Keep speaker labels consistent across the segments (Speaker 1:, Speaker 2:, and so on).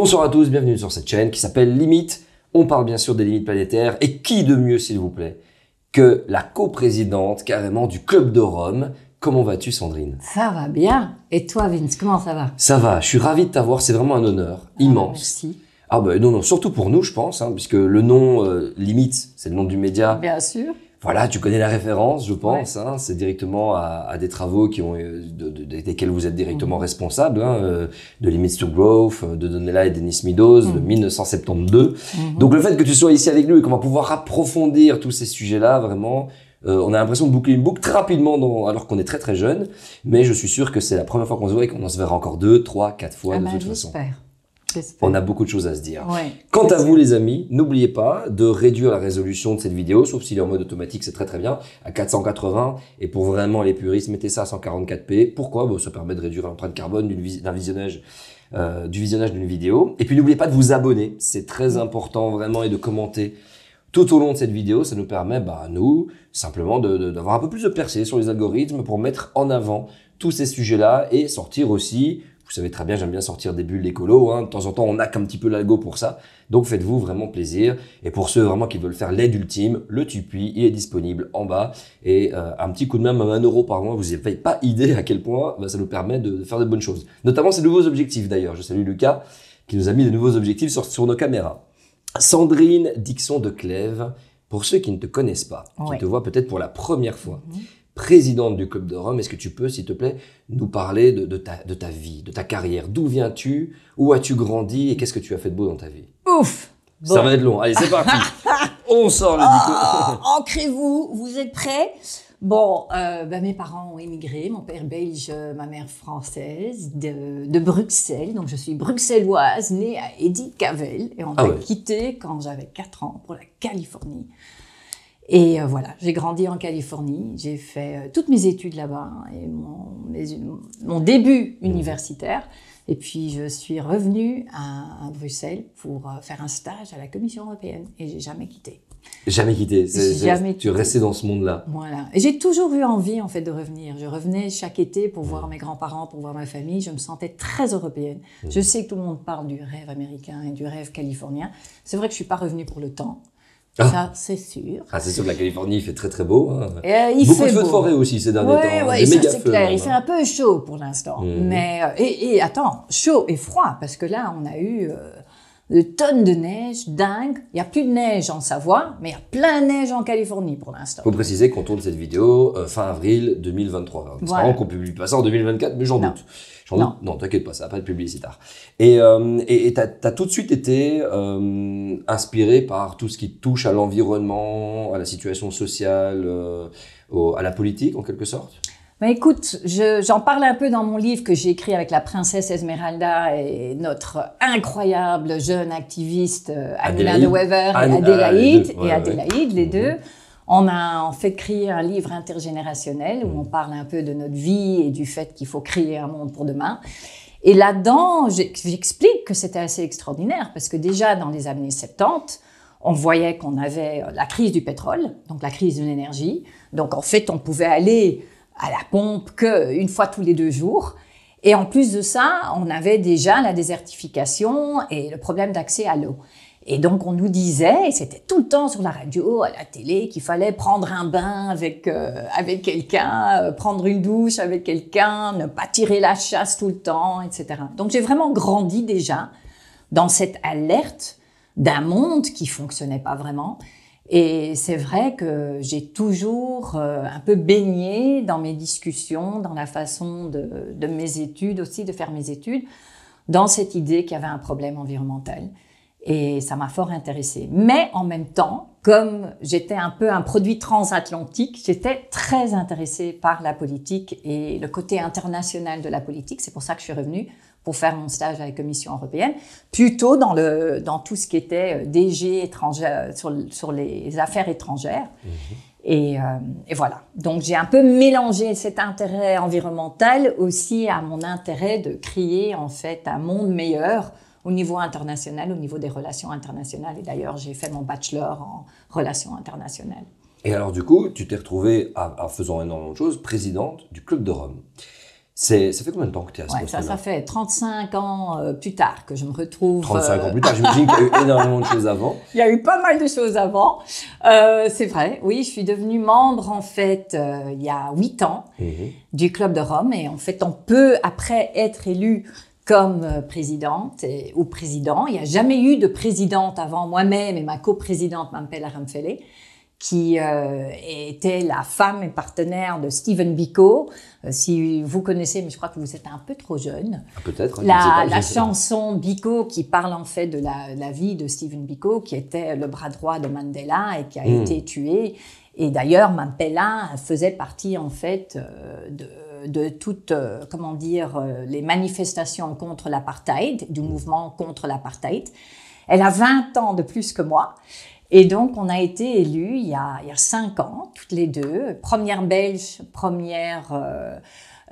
Speaker 1: Bonsoir à tous, bienvenue sur cette chaîne qui s'appelle Limite. On parle bien sûr des limites planétaires et qui de mieux s'il vous plaît que la coprésidente carrément du Club de Rome. Comment vas-tu Sandrine
Speaker 2: Ça va bien. Et toi Vince, comment ça va
Speaker 1: Ça va, je suis ravi de t'avoir, c'est vraiment un honneur ah, bah, immense. Ah, merci. Ah ben non, non, surtout pour nous je pense, hein, puisque le nom euh, Limite, c'est le nom du média. Bien sûr. Voilà, tu connais la référence, je pense. Hein. c'est directement à, des travaux qui ont, euh, desquels vous êtes directement mhm. responsable, hein, euh, de Limits to Growth, euh, de Donella et Denis Meadows, de 1972. Mhm. Mhm. Donc le fait que tu sois ici avec nous et qu'on va pouvoir approfondir tous ces sujets-là, vraiment, on a l'impression de boucler une boucle très rapidement alors qu'on est très très jeune. Mais je suis sûr que c'est la première fois qu'on se voit et qu'on en se verra encore deux, trois, quatre fois ah de bah, toute façon on a beaucoup de choses à se dire. Quant à vous les amis, n'oubliez pas de réduire la résolution de cette vidéo, sauf s'il est en mode automatique, c'est très très bien, à 480. Et pour vraiment les puristes, mettez ça à 144p. Pourquoi bon, Ça permet de réduire l'empreinte carbone d'un visionnage. Euh, du visionnage d'une vidéo. Et puis n'oubliez pas de vous abonner, c'est très mm. important vraiment, et de commenter tout au long de cette vidéo. Ça nous permet, bah, nous, simplement d'avoir un peu plus de percée sur les algorithmes pour mettre en avant tous ces sujets-là et sortir aussi vous savez très bien, j'aime bien sortir des bulles écolo. Hein. De temps en temps, on a qu'un petit peu l'algo pour ça. Donc faites-vous vraiment plaisir. Et pour ceux vraiment qui veulent faire l'aide ultime, le Tupi, il est disponible en bas. Et euh, un petit coup de main, même un euro par mois, vous n'avez pas idée à quel point bah, ça nous permet de faire de bonnes choses. Notamment ces nouveaux objectifs d'ailleurs. Je salue Lucas qui nous a mis de nouveaux objectifs sur, nos caméras. Sandrine Dixon de Clèves, pour ceux qui ne te connaissent pas, qui te voient peut-être pour la première fois, mhm présidente du Club de Rome. Est-ce que tu peux, s'il te plaît, nous parler de, de, ta, vie, de ta carrière D'où viens-tu Où as-tu grandi Et qu'est-ce que tu as fait de beau dans ta vie Ouf Ça va être long. Allez, c'est parti. On sort le oh,
Speaker 2: Ancrez-vous, vous êtes prêts Bon, euh, ben, mes parents ont émigré, mon père belge, ma mère française, de, Bruxelles. Donc je suis bruxelloise, née à Eddy Cavell. Et on ah m'a a quitté quand j'avais 4 ans pour la Californie.
Speaker 1: Et euh, voilà,
Speaker 2: j'ai grandi en Californie, j'ai fait euh, toutes mes études là-bas hein, et mon, début mmh. universitaire. Et puis je suis revenue à, Bruxelles pour euh, faire un stage à la Commission européenne et j'ai jamais quitté.
Speaker 1: Jamais quitté. Jamais tu restais dans ce monde-là.
Speaker 2: Voilà. Et j'ai toujours eu envie en fait de revenir. Je revenais chaque été pour mmh. voir mes grands-parents, pour voir ma famille. Je me sentais très européenne. Mmh. Je sais que tout le monde parle du rêve américain et du rêve californien. C'est vrai que je suis pas revenue pour le temps. Ah. Ça, c'est sûr. Ah, c'est sûr que la
Speaker 1: Californie, il fait très très beau. Hein. Euh, il Beaucoup fait de feux de forêt aussi ces derniers temps. Hein. Oui, c'est clair. Il hein. fait un
Speaker 2: peu chaud pour l'instant. Mhm. Mais, euh, et, et, attends, chaud et froid, parce que là, on a eu euh, des tonnes de neige, dingue. Il n'y a plus de neige en Savoie, mais il y a plein de neige en Californie pour l'instant. Il faut
Speaker 1: préciser qu'on tourne cette vidéo euh, fin avril 2023. c'est vraiment qu'on ne publie pas ça en 2024, mais j'en doute non, non t'inquiète pas, ça va pas être publicitaire. Et euh, et t'as as tout de suite été euh, inspiré par tout ce qui touche à l'environnement, à la situation sociale, euh, à la politique en quelque sorte.
Speaker 2: Bah écoute, j'en parle un peu dans mon livre que j'ai écrit avec la princesse Esmeralda et notre incroyable jeune activiste euh, Anne Weaver et Adélaïde, et les mhm. deux. On a en fait créé un livre intergénérationnel où on parle un peu de notre vie et du fait qu'il faut créer un monde pour demain. Et là-dedans, j'explique que c'était assez extraordinaire parce que déjà dans les années 70, on voyait qu'on avait euh, la crise du pétrole, donc la crise de l'énergie. Donc en fait, on pouvait aller à la pompe qu'une euh, fois tous les deux jours. Et en plus de ça, on avait déjà la désertification et le problème d'accès à l'eau. Et donc on nous disait, et c'était tout le temps sur la radio, à la télé, qu'il fallait prendre un bain avec euh, avec quelqu'un, euh, prendre une douche avec quelqu'un, ne pas tirer la chasse tout le temps, etc. Donc j'ai vraiment grandi déjà dans cette alerte d'un monde qui fonctionnait pas vraiment. Et c'est vrai que j'ai toujours euh, un peu baigné dans mes discussions, dans la façon de mes études aussi, de faire mes études, dans cette idée qu'il y avait un problème environnemental. Et ça m'a fort intéressée. Mais en même temps, comme j'étais un peu un produit transatlantique, j'étais très intéressée par la politique et le côté international de la politique. C'est pour ça que je suis revenue pour faire mon stage à la Commission européenne, plutôt dans, tout ce qui était euh, DG étranger, sur, les affaires étrangères. Mhm. Et, euh, et, voilà. Donc j'ai un peu mélangé cet intérêt environnemental aussi à mon intérêt de créer en fait un monde meilleur au niveau international, au niveau des relations internationales. Et d'ailleurs, j'ai fait mon bachelor en relations internationales.
Speaker 1: Et alors, du coup, tu t'es retrouvée, en faisant énormément de choses, présidente du Club de Rome. Ça fait combien de temps que tu es à ce ça, ça
Speaker 2: fait 35 ans euh, plus tard que je me retrouve. 35 ans euh, plus tard, je dis qu'il y a eu énormément de choses avant. Il y a eu pas mal de choses avant. Euh, c'est vrai, oui, je suis devenue membre en fait il y a 8 ans mhm. du Club de Rome. Et en fait, on peut, après être élu comme euh, présidente ou président. Il n'y a jamais eu de présidente avant moi-même et ma coprésidente Mampela Ramfele, qui euh, était la femme et partenaire de Stephen Biko. Euh, si vous connaissez, mais je crois que vous êtes un peu trop jeune. Ah, la, chanson Biko qui parle en fait de la, vie de Stephen Biko, qui était le bras droit de Mandela et qui a hmm. été tué. Et d'ailleurs, Mampela faisait partie en fait de de toutes, euh, comment dire, euh, les manifestations contre l'apartheid, du mm. mouvement contre l'apartheid. Elle a 20 ans de plus que moi. Et donc, on a été élus il y a, il cinq ans, toutes les deux, première belge, première euh,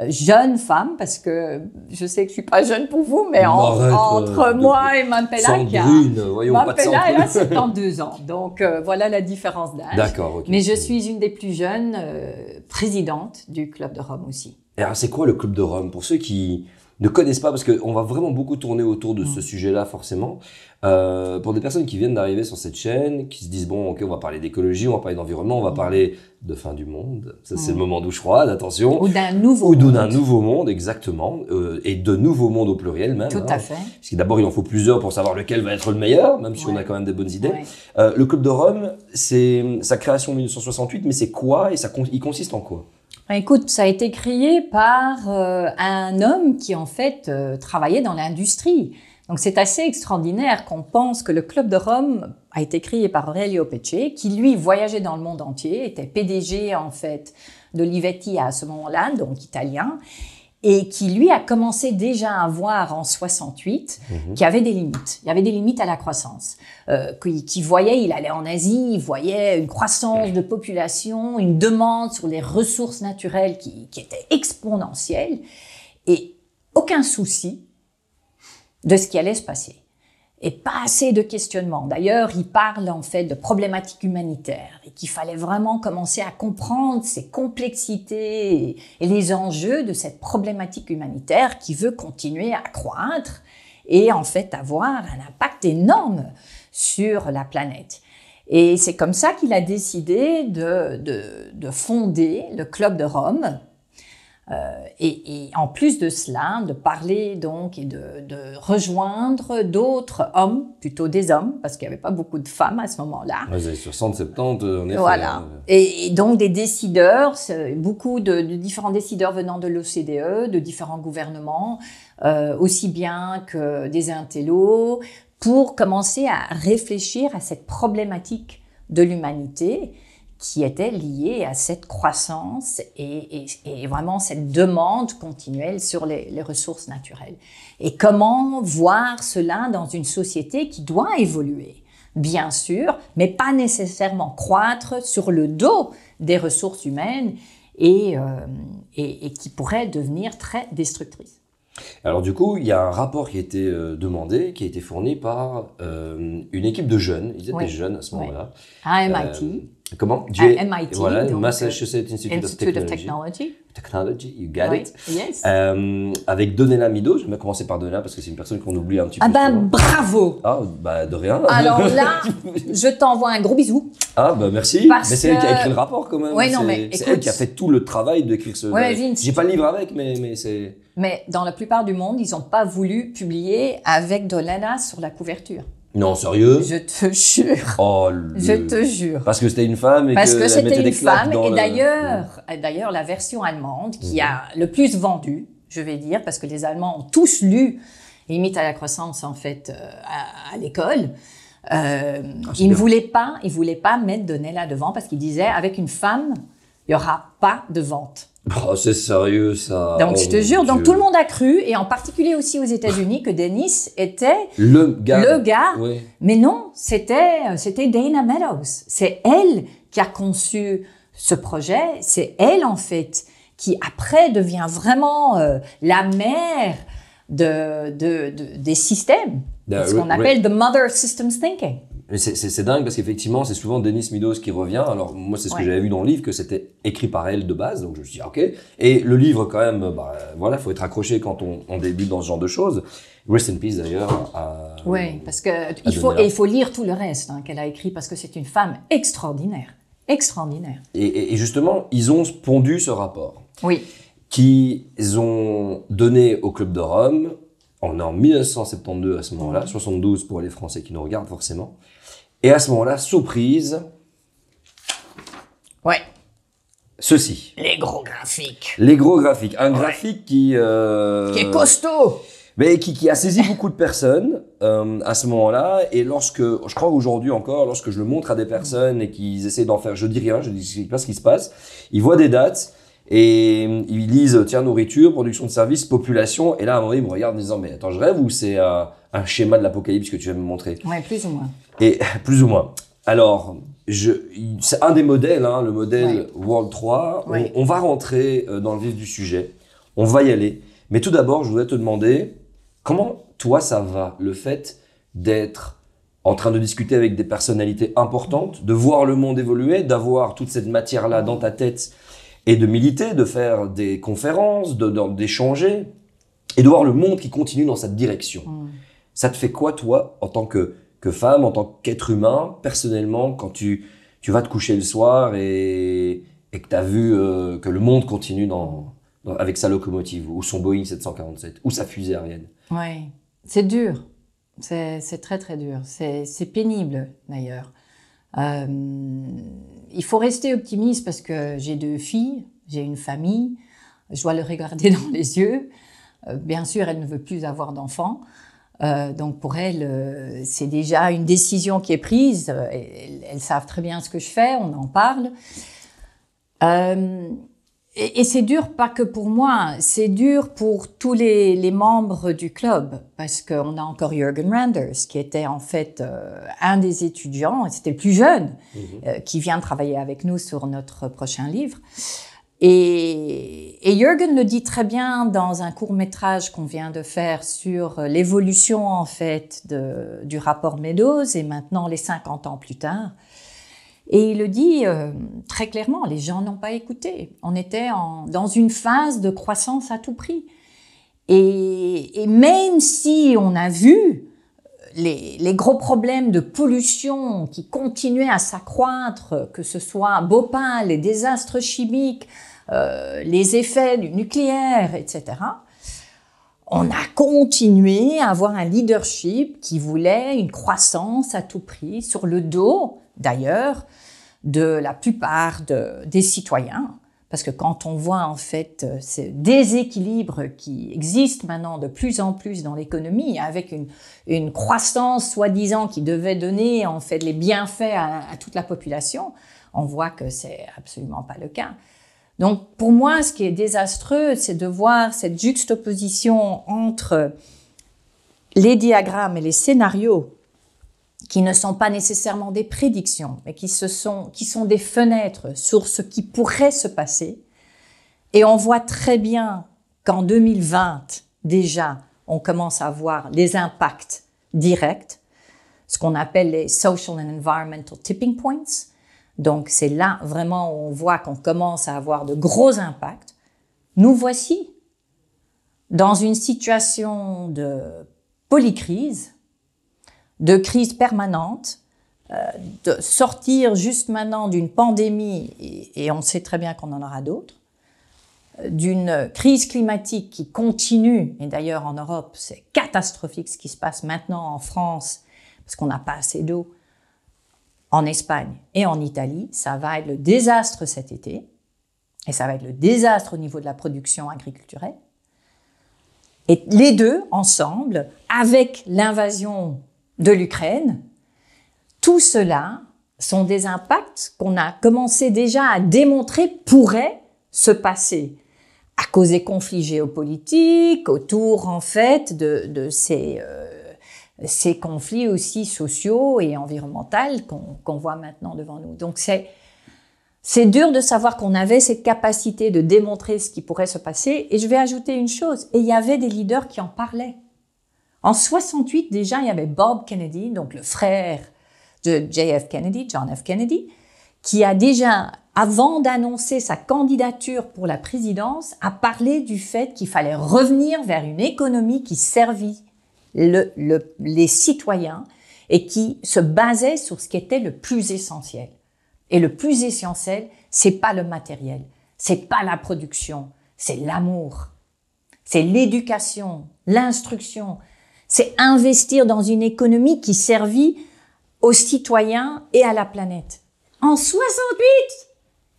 Speaker 2: jeune femme, parce que je sais que je suis pas jeune pour vous, mais entre moi et Mampela, hein. ans. Donc euh, voilà la différence d'âge.
Speaker 1: D'accord. Mais
Speaker 2: je suis une des plus jeunes euh, présidentes du Club de Rome aussi.
Speaker 1: Et alors c'est quoi le Club de Rome Pour ceux qui ne connaissent pas, parce qu'on va vraiment beaucoup tourner autour de ce mm. sujet-là, forcément. Euh, pour des personnes qui viennent d'arriver sur cette chaîne, qui se disent, bon, ok, on va parler d'écologie, on va parler d'environnement, on va mm. parler de fin du monde. Ça, c'est le mm. moment douche froide, attention. Ou d'un nouveau Ou monde. d'un nouveau monde, exactement. Euh, et de nouveaux mondes au pluriel, même. Tout hein. à fait. Parce que d'abord, il en faut plusieurs pour savoir lequel va être le meilleur, même si on a quand même des bonnes idées. Euh, le Club de Rome, c'est sa création en 1968, mais c'est quoi et ça, il consiste en quoi
Speaker 2: Écoute, ça a été créé par euh, un homme qui en fait euh, travaillait dans l'industrie. Donc c'est assez extraordinaire qu'on pense que le Club de Rome a été créé par Aurelio Pecce, qui lui voyageait dans le monde entier, était PDG en fait de Livetti à ce moment-là, donc italien, et qui lui a commencé déjà à voir en 68 mhm. qu'il y avait des limites. Il y avait des limites à la croissance. Euh, qui, voyait, il allait en Asie, il voyait une croissance de population, une demande sur les ressources naturelles qui était exponentielle et aucun souci de ce qui allait se passer et pas assez de questionnements. D'ailleurs, il parle en fait de problématiques humanitaires et qu'il fallait vraiment commencer à comprendre ces complexités et les enjeux de cette problématique humanitaire qui veut continuer à croître et en fait avoir un impact énorme sur la planète. Et c'est comme ça qu'il a décidé de, de, de fonder le Club de Rome, euh, et, en plus de cela, de parler donc et de, rejoindre d'autres hommes, plutôt des hommes, parce qu'il n'y avait pas beaucoup de femmes à ce moment-là. Ouais,
Speaker 1: les 60, 70, on est Voilà.
Speaker 2: Euh, et, donc des décideurs, beaucoup de, différents décideurs venant de l'OCDE, de différents gouvernements, euh, aussi bien que des intellos, pour commencer à réfléchir à cette problématique de l'humanité qui était liée à cette croissance et, vraiment cette demande continuelle sur les, ressources naturelles. Et comment voir cela dans une société qui doit évoluer, bien sûr, mais pas nécessairement croître sur le dos des ressources humaines et, euh, qui pourrait devenir très destructrice.
Speaker 1: Alors du coup, il y a un rapport qui a été euh, demandé, qui a été fourni par euh, une équipe de jeunes, ils étaient des jeunes à ce moment-là.
Speaker 2: À MIT.
Speaker 1: Comment Tu MIT, voilà, euh, Massachusetts Institute, of
Speaker 2: Technology.
Speaker 1: Technology, you got it. Yes. Euh, avec Donella Mido, je vais commencer par Donella parce que c'est une personne qu'on oublie un petit ah peu. Ah ben
Speaker 2: bravo
Speaker 1: Ah bah de rien Alors là,
Speaker 2: je t'envoie un gros bisou.
Speaker 1: Ah bah merci parce Mais c'est elle qui a écrit le rapport quand même. Ouais, non, mais c'est elle qui a fait tout le travail d'écrire ce. Ouais, J'ai pas le livre avec, mais, mais c'est.
Speaker 2: Mais dans la plupart du monde, ils n'ont pas voulu publier avec Donella sur la couverture.
Speaker 1: Non, sérieux Je te jure. Oh, je te jure. Parce que c'était une femme et Parce que, c'était une femme. Et d'ailleurs,
Speaker 2: d'ailleurs, la version allemande qui mhm. a le plus vendu, je vais dire, parce que les Allemands ont tous lu Limite à la croissance, en fait, euh, à, l'école. Euh, ah, il ne voulait pas, il voulait pas mettre Donella devant parce qu'il disait avec une femme, il y aura pas de vente.
Speaker 1: Oh, c'est sérieux ça. Donc je oh, te jure, tout le monde
Speaker 2: a cru, et en particulier aussi aux États-Unis, que Dennis était le gars. Mais non, c'était euh, c'était Dana Meadows. C'est elle qui a conçu ce projet. C'est elle en fait qui après devient vraiment euh, la mère de, des systèmes, ce qu'on appelle the mother of systems thinking.
Speaker 1: C'est dingue parce qu'effectivement, c'est souvent Denise Meadows qui revient. Alors, moi, c'est ce que j'avais vu dans le livre, que c'était écrit par elle de base. Donc, je me suis dit, ah, OK. Et le livre, quand même, bah, voilà, faut être accroché quand on, débute dans ce genre de choses. Rest in peace d'ailleurs.
Speaker 2: Oui, euh, parce que il faut, lire tout le reste hein, qu'elle a écrit parce que c'est une femme extraordinaire, extraordinaire.
Speaker 1: Et, justement, ils ont pondu ce rapport. Oui. Qu'ils ont donné au club de Rome on est en 1972 à ce moment-là, 72 pour les Français qui nous regardent forcément. Et à ce moment-là, surprise. Ouais. Ceci.
Speaker 2: Les gros graphiques.
Speaker 1: Les gros graphiques. Un graphique qui. Euh, qui est
Speaker 2: costaud.
Speaker 1: Mais qui, qui a saisi beaucoup de personnes euh, à ce moment-là. Et lorsque, je crois aujourd'hui encore, lorsque je le montre à des personnes et qu'ils essaient d'en faire, je dis rien, je dis pas ce qui se passe, ils voient des dates et euh, ils lisent, tiens, nourriture, production de services, population. Et là, à un moment, ils me regardent en disant, mais attends, je rêve ou c'est euh, un, schéma de l'apocalypse que tu vas me montrer
Speaker 2: Ouais, plus ou moins.
Speaker 1: Et plus ou moins. Alors, c'est un des modèles, hein, le modèle World 3. On, on, va rentrer euh, dans le vif du sujet. On va y aller. Mais tout d'abord, je voudrais te demander, comment toi ça va, le fait d'être en train de discuter avec des personnalités importantes, de voir le monde évoluer, d'avoir toute cette matière-là dans ta tête et de militer, de faire des conférences, d'échanger, de, d'échanger, et de voir le monde qui continue dans cette direction. Mm. Ça te fait quoi, toi, en tant que, femme, en tant qu'être humain, personnellement, quand tu, vas te coucher le soir et, que tu as vu euh, que le monde continue dans, avec sa locomotive, ou son Boeing 747, ou sa fusée aérienne
Speaker 2: Oui, c'est dur. C'est très, très dur. C'est pénible, d'ailleurs. Euh, il faut rester optimiste parce que j'ai deux filles, j'ai une famille, je dois le regarder dans les yeux. Euh, bien sûr, elle ne veut plus avoir d'enfants. Euh, donc pour elle, c'est déjà une décision qui est prise. Elles, elles, savent très bien ce que je fais, on en parle. Et, c'est dur pas que pour moi, hein. c'est dur pour tous les, membres du club, parce qu'on a encore Jürgen Randers, qui était en fait euh, un des étudiants, c'était le plus jeune, mhm. euh, qui vient travailler avec nous sur notre prochain livre. Et, Jürgen le dit très bien dans un court métrage qu'on vient de faire sur l'évolution en fait du rapport Meadows et maintenant les 50 ans plus tard. Et il le dit euh, très clairement, les gens n'ont pas écouté. On était dans une phase de croissance à tout prix. Et, même si on a vu euh, les, gros problèmes de pollution qui continuaient à s'accroître, que ce soit Bhopal, les désastres chimiques, euh, les effets du nucléaire, etc., on a continué à avoir un leadership qui voulait une croissance à tout prix sur le dos d'ailleurs de la plupart des citoyens, parce que quand on voit en fait euh, ce déséquilibre qui existe maintenant de plus en plus dans l'économie, avec une, croissance soi-disant qui devait donner en fait les bienfaits à, à toute la population, on voit que c'est absolument pas le cas. Donc pour moi, ce qui est désastreux, c'est de voir cette juxtaposition entre les diagrammes et les scénarios qui ne sont pas nécessairement des prédictions, mais qui, se sont, qui sont des fenêtres sur ce qui pourrait se passer. Et on voit très bien qu'en 2020, déjà, on commence à voir les impacts directs, ce qu'on appelle les social and environmental tipping points. Donc c'est là vraiment où on voit qu'on commence à avoir de gros impacts. Nous voici dans une situation de polycrise de crise permanente, euh, de sortir juste maintenant d'une pandémie, et, on sait très bien qu'on en aura d'autres, euh, d'une crise climatique qui continue, et d'ailleurs en Europe, c'est catastrophique ce qui se passe maintenant en France, parce qu'on n'a pas assez d'eau, en Espagne et en Italie, ça va être le désastre cet été, et ça va être le désastre au niveau de la production agriculturelle. Et les deux ensemble, avec l'invasion de l'Ukraine. Tout cela sont des impacts qu'on a commencé déjà à démontrer pourraient se passer à cause des conflits géopolitiques, autour en fait de, euh, ces, conflits aussi sociaux et environnementaux qu'on voit maintenant devant nous. Donc c'est c'est dur de savoir qu'on avait cette capacité de démontrer ce qui pourrait se passer. Et je vais ajouter une chose, et il y avait des leaders qui en parlaient. En 68, déjà, il y avait Bob Kennedy, donc le frère de JF Kennedy, John F. Kennedy, qui a déjà, avant d'annoncer sa candidature pour la présidence, a parlé du fait qu'il fallait revenir vers une économie qui servit les citoyens et qui se basait sur ce qui était le plus essentiel. Et le plus essentiel, c'est pas le matériel, c'est pas la production, c'est l'amour, c'est l'éducation, l'instruction, c'est investir dans une économie qui servit aux citoyens et à la planète. En 68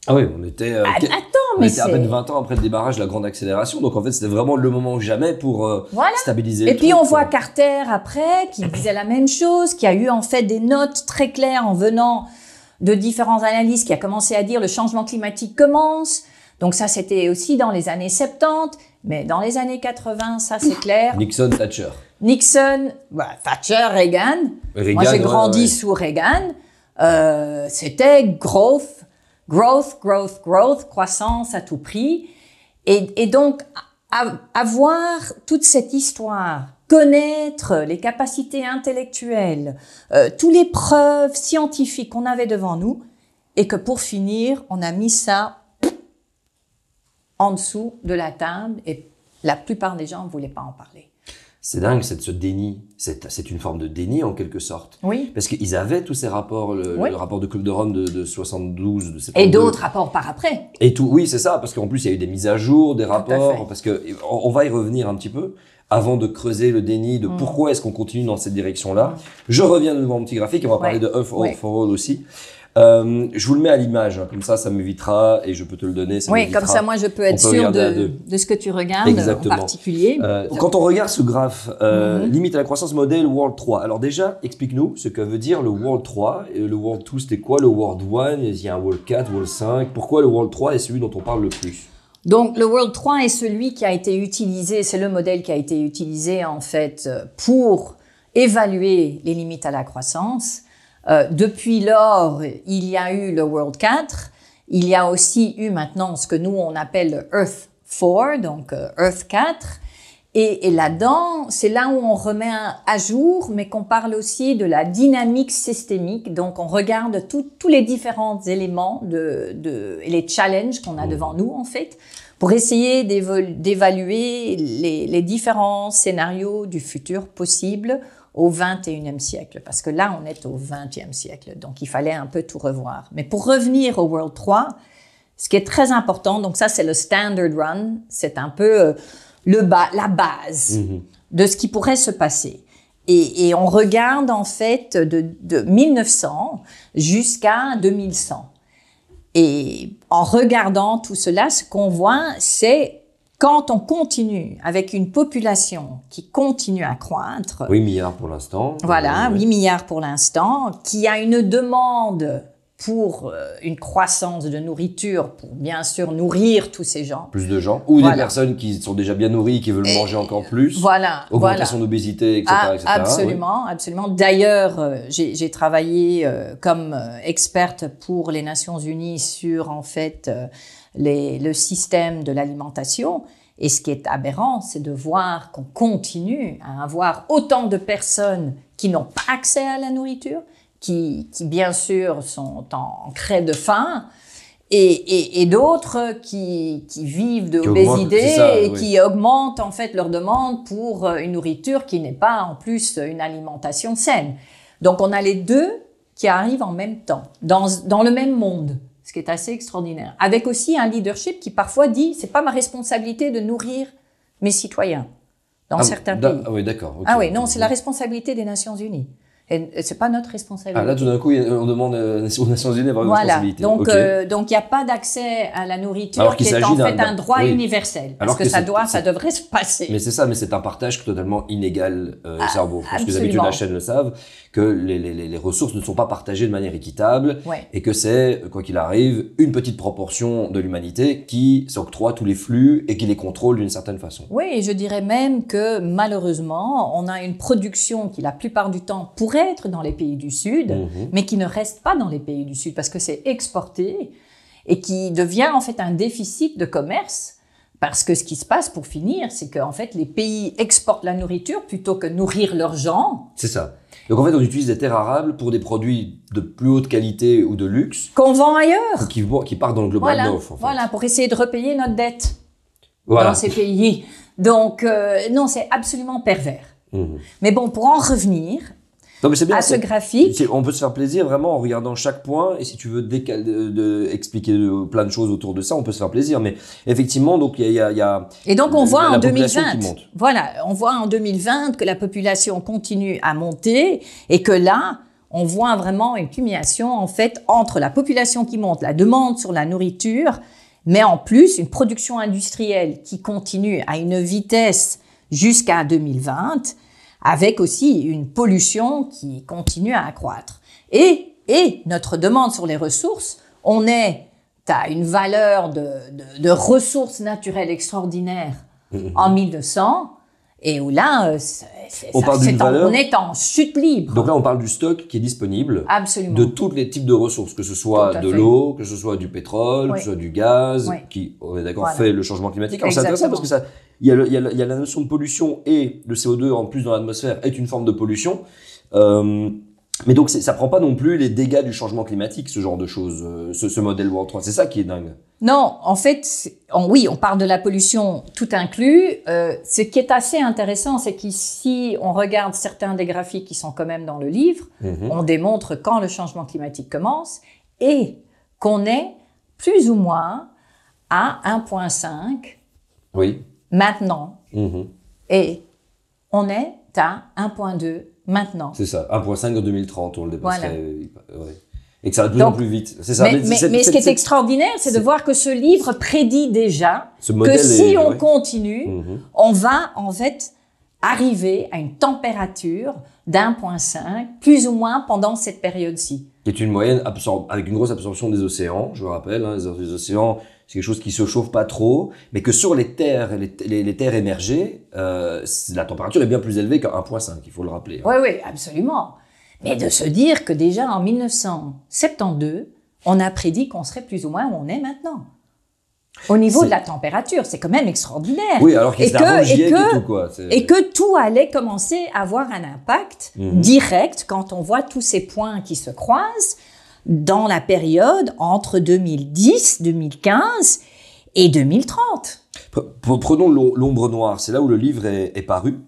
Speaker 1: ah oui, on était, euh, ah,
Speaker 2: Attends, à peine
Speaker 1: 20 ans après le débarrage de la grande accélération. Donc en fait, c'était vraiment le moment jamais pour euh, stabiliser. Et puis
Speaker 2: on voit Carter après qui disait la même chose, qui a eu en fait des notes très claires en venant de différents analystes, qui a commencé à dire le changement climatique commence. Donc ça, c'était aussi dans les années 70, mais dans les années 80, ça c'est clair.
Speaker 1: Nixon, Thatcher.
Speaker 2: Nixon, bah, Thatcher, Reagan. Moi, j'ai grandi sous Reagan. Euh, c'était growth, growth, growth, growth, croissance à tout prix. Et, donc, avoir toute cette histoire, connaître les capacités intellectuelles, euh, toutes les preuves scientifiques qu'on avait devant nous, et que pour finir, on a mis ça en dessous de la table et la plupart des gens ne voulaient pas en parler.
Speaker 1: C'est dingue, c'est ce déni. C'est une forme de déni en quelque sorte. Oui. Parce qu'ils avaient tous ces rapports, le, rapport de Club de Rome de, de 72, Et d'autres
Speaker 2: rapports par après.
Speaker 1: Et tout, oui, c'est ça, parce qu'en plus il y a eu des mises à jour, des rapports, parce que on, va y revenir un petit peu avant de creuser le déni de mm. pourquoi est-ce qu'on continue dans cette direction-là. Je reviens de nouveau mon petit graphique, on va parler de Earth for All aussi. Euh, je vous le mets à l'image, hein, comme ça, ça m'évitera et je peux te le donner. oui, comme ça, moi, je peux être sûr de,
Speaker 2: ce que tu regardes en particulier. Euh, quand on regarde ce
Speaker 1: graphe, euh, mhm. limite à la croissance modèle World 3. Alors déjà, explique-nous ce que veut dire le World 3. Et le World 2, c'était quoi Le World 1, il y a un World 4, World 5. Pourquoi le World 3 est celui dont on parle le plus
Speaker 2: donc le World 3 est celui qui a été utilisé, c'est le modèle qui a été utilisé en fait pour évaluer les limites à la croissance euh, depuis lors, il y a eu le World 4. Il y a aussi eu maintenant ce que nous on appelle Earth 4, donc euh, Earth 4. Et, là-dedans, c'est là où on remet à jour, mais qu'on parle aussi de la dynamique systémique. Donc, on regarde tous les différents éléments de, de et les challenges qu'on a mmh. devant nous, en fait, pour essayer d'évaluer les, les différents scénarios du futur possible au 21e siècle, parce que là, on est au 20e siècle, donc il fallait un peu tout revoir. Mais pour revenir au World 3, ce qui est très important, donc ça, c'est le standard run, c'est un peu euh, le la base mhm. de ce qui pourrait se passer. Et, on regarde en fait de, de 1900 jusqu'à 2100. Et en regardant tout cela, ce qu'on voit, c'est quand on continue avec une population qui continue à croître.
Speaker 1: 8 milliards pour l'instant.
Speaker 2: Voilà, 8 milliards pour l'instant, qui a une demande pour euh, une croissance de nourriture, pour bien sûr nourrir tous ces gens.
Speaker 1: Plus de gens, ou des personnes qui sont déjà bien nourries, qui veulent manger encore plus. Voilà. Augmentation voilà. d'obésité, etc., ah, Absolument,
Speaker 2: absolument. D'ailleurs, euh, j'ai travaillé euh, comme experte pour les Nations Unies sur, en fait, le système de l'alimentation. Et ce qui est aberrant, c'est de voir qu'on continue à avoir autant de personnes qui n'ont pas accès à la nourriture, qui, bien sûr sont en craie de faim, et, d'autres qui, vivent de et qui augmentent en fait leur demande pour une nourriture qui n'est pas en plus une alimentation saine. Donc on a les deux qui arrivent en même temps, dans le même monde ce qui est assez extraordinaire. Avec aussi un leadership qui parfois dit c'est pas ma responsabilité de nourrir mes citoyens dans ah, certains pays.
Speaker 1: Ah oui, d'accord. Ah oui,
Speaker 2: non, c'est la responsabilité des Nations Unies. Et c'est pas notre responsabilité. Ah, là, tout d'un
Speaker 1: coup, on demande aux Nations Unies d'avoir une voilà. responsabilité. Donc, euh,
Speaker 2: donc il n'y a pas d'accès à la nourriture qui est en fait un droit universel. Parce Alors que, ça doit, ça devrait se passer. Mais c'est
Speaker 1: ça, mais c'est un partage totalement inégal. Euh, ah, cerveau, parce que les habitudes de la chaîne le savent, que les, les, les, ressources ne sont pas partagées de manière équitable et que c'est, quoi qu'il arrive, une petite proportion de l'humanité qui s'octroie tous les flux et qui les contrôle d'une certaine façon.
Speaker 2: Oui, et je dirais même que malheureusement, on a une production qui la plupart du temps pourrait être dans les pays du Sud, mhm. mais qui ne restent pas dans les pays du Sud parce que c'est exporté et qui devient en fait un déficit de commerce. Parce que ce qui se passe, pour finir, c'est qu'en fait, les pays exportent la nourriture plutôt que nourrir leurs gens.
Speaker 1: C'est ça. Donc en fait, on utilise des terres arables pour des produits de plus haute qualité ou de luxe.
Speaker 2: Qu'on vend ailleurs.
Speaker 1: Qui, partent dans le global voilà, north,
Speaker 2: Voilà, pour essayer de repayer notre dette dans ces pays. Donc euh, non, c'est absolument pervers. Mhm. Mais bon, pour en revenir
Speaker 1: c'est bien, à ce graphique. On peut se faire plaisir vraiment en regardant chaque point. Et si tu veux expliquer plein de choses autour de ça, on peut se faire plaisir. Mais effectivement, donc il y, y a,
Speaker 2: Et donc on voit en 2020. Voilà, on voit en 2020 que la population continue à monter et que là, on voit vraiment une cumulation en fait entre la population qui monte, la demande sur la nourriture, mais en plus une production industrielle qui continue à une vitesse jusqu'à 2020 avec aussi une pollution qui continue à accroître. Et, et notre demande sur les ressources, on est à une valeur de, de, ressources naturelles extraordinaires mmh. en 1200. Et où là, euh, on, est en, chute libre. Donc là,
Speaker 1: on parle du stock qui est disponible. De tous les types de ressources, que ce soit de l'eau, que ce soit du pétrole, que ce soit du gaz, qui, on est d'accord, fait le changement climatique. c'est intéressant parce que ça, il y, a la notion de pollution et le CO2 en plus dans l'atmosphère est une forme de pollution. Euh, mais donc ça prend pas non plus les dégâts du changement climatique, ce genre de choses, euh, ce, modèle World 3. C'est ça qui est dingue.
Speaker 2: Non, en fait, oui, on parle de la pollution tout inclus. Euh, ce qui est assez intéressant, c'est qu'ici, on regarde certains des graphiques qui sont quand même dans le livre. Mhm. On démontre quand le changement climatique commence et qu'on est plus ou moins à 1,5 oui. maintenant. Mhm. Et on est à 1,2 maintenant.
Speaker 1: C'est ça, 1,5 en 2030, on le dépasserait. Euh, ouais. Et que ça va de plus en plus vite. Ça, mais, mais, ce qui est
Speaker 2: extraordinaire, c'est de voir que ce livre prédit déjà que si on continue, mhm. on va en fait arriver à une température d'1,5, plus ou moins pendant cette période-ci.
Speaker 1: Qui est une moyenne avec une grosse absorption des océans, je vous rappelle, hein, les océans c'est quelque chose qui se chauffe pas trop, mais que sur les terres, les, terres émergées, euh, la température est bien plus élevée qu'à 1,5, il faut le rappeler. Hein.
Speaker 2: Oui, oui, absolument. Mais de se dire que déjà en 1972, on a prédit qu'on serait plus ou moins où on est maintenant. Au niveau de la température, c'est quand même extraordinaire. Oui, alors et, que, et, que, tout, allait commencer à avoir un impact mhm. direct quand on voit tous ces points qui se croisent dans la période entre 2010, 2015 et 2030.
Speaker 1: Prenons l'ombre noire, c'est là où le livre est, paru.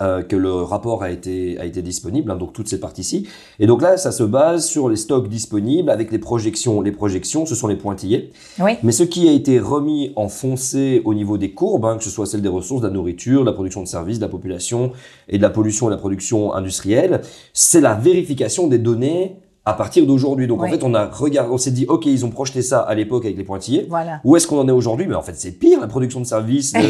Speaker 1: Euh, que le rapport a été, a été disponible, hein, donc toutes ces parties-ci. Et donc là, ça se base sur les stocks disponibles avec les projections. Les projections, ce sont les pointillés. Oui. Mais ce qui a été remis en foncé au niveau des courbes, hein, que ce soit celle des ressources, de la nourriture, de la production de services, de la population et de la pollution et de la production industrielle, c'est la vérification des données à partir d'aujourd'hui. Donc en fait, on a regardé, on s'est dit, ok, ils ont projeté ça à l'époque avec les pointillés. Voilà. Où est-ce qu'on en est aujourd'hui Mais en fait, c'est pire la production de services.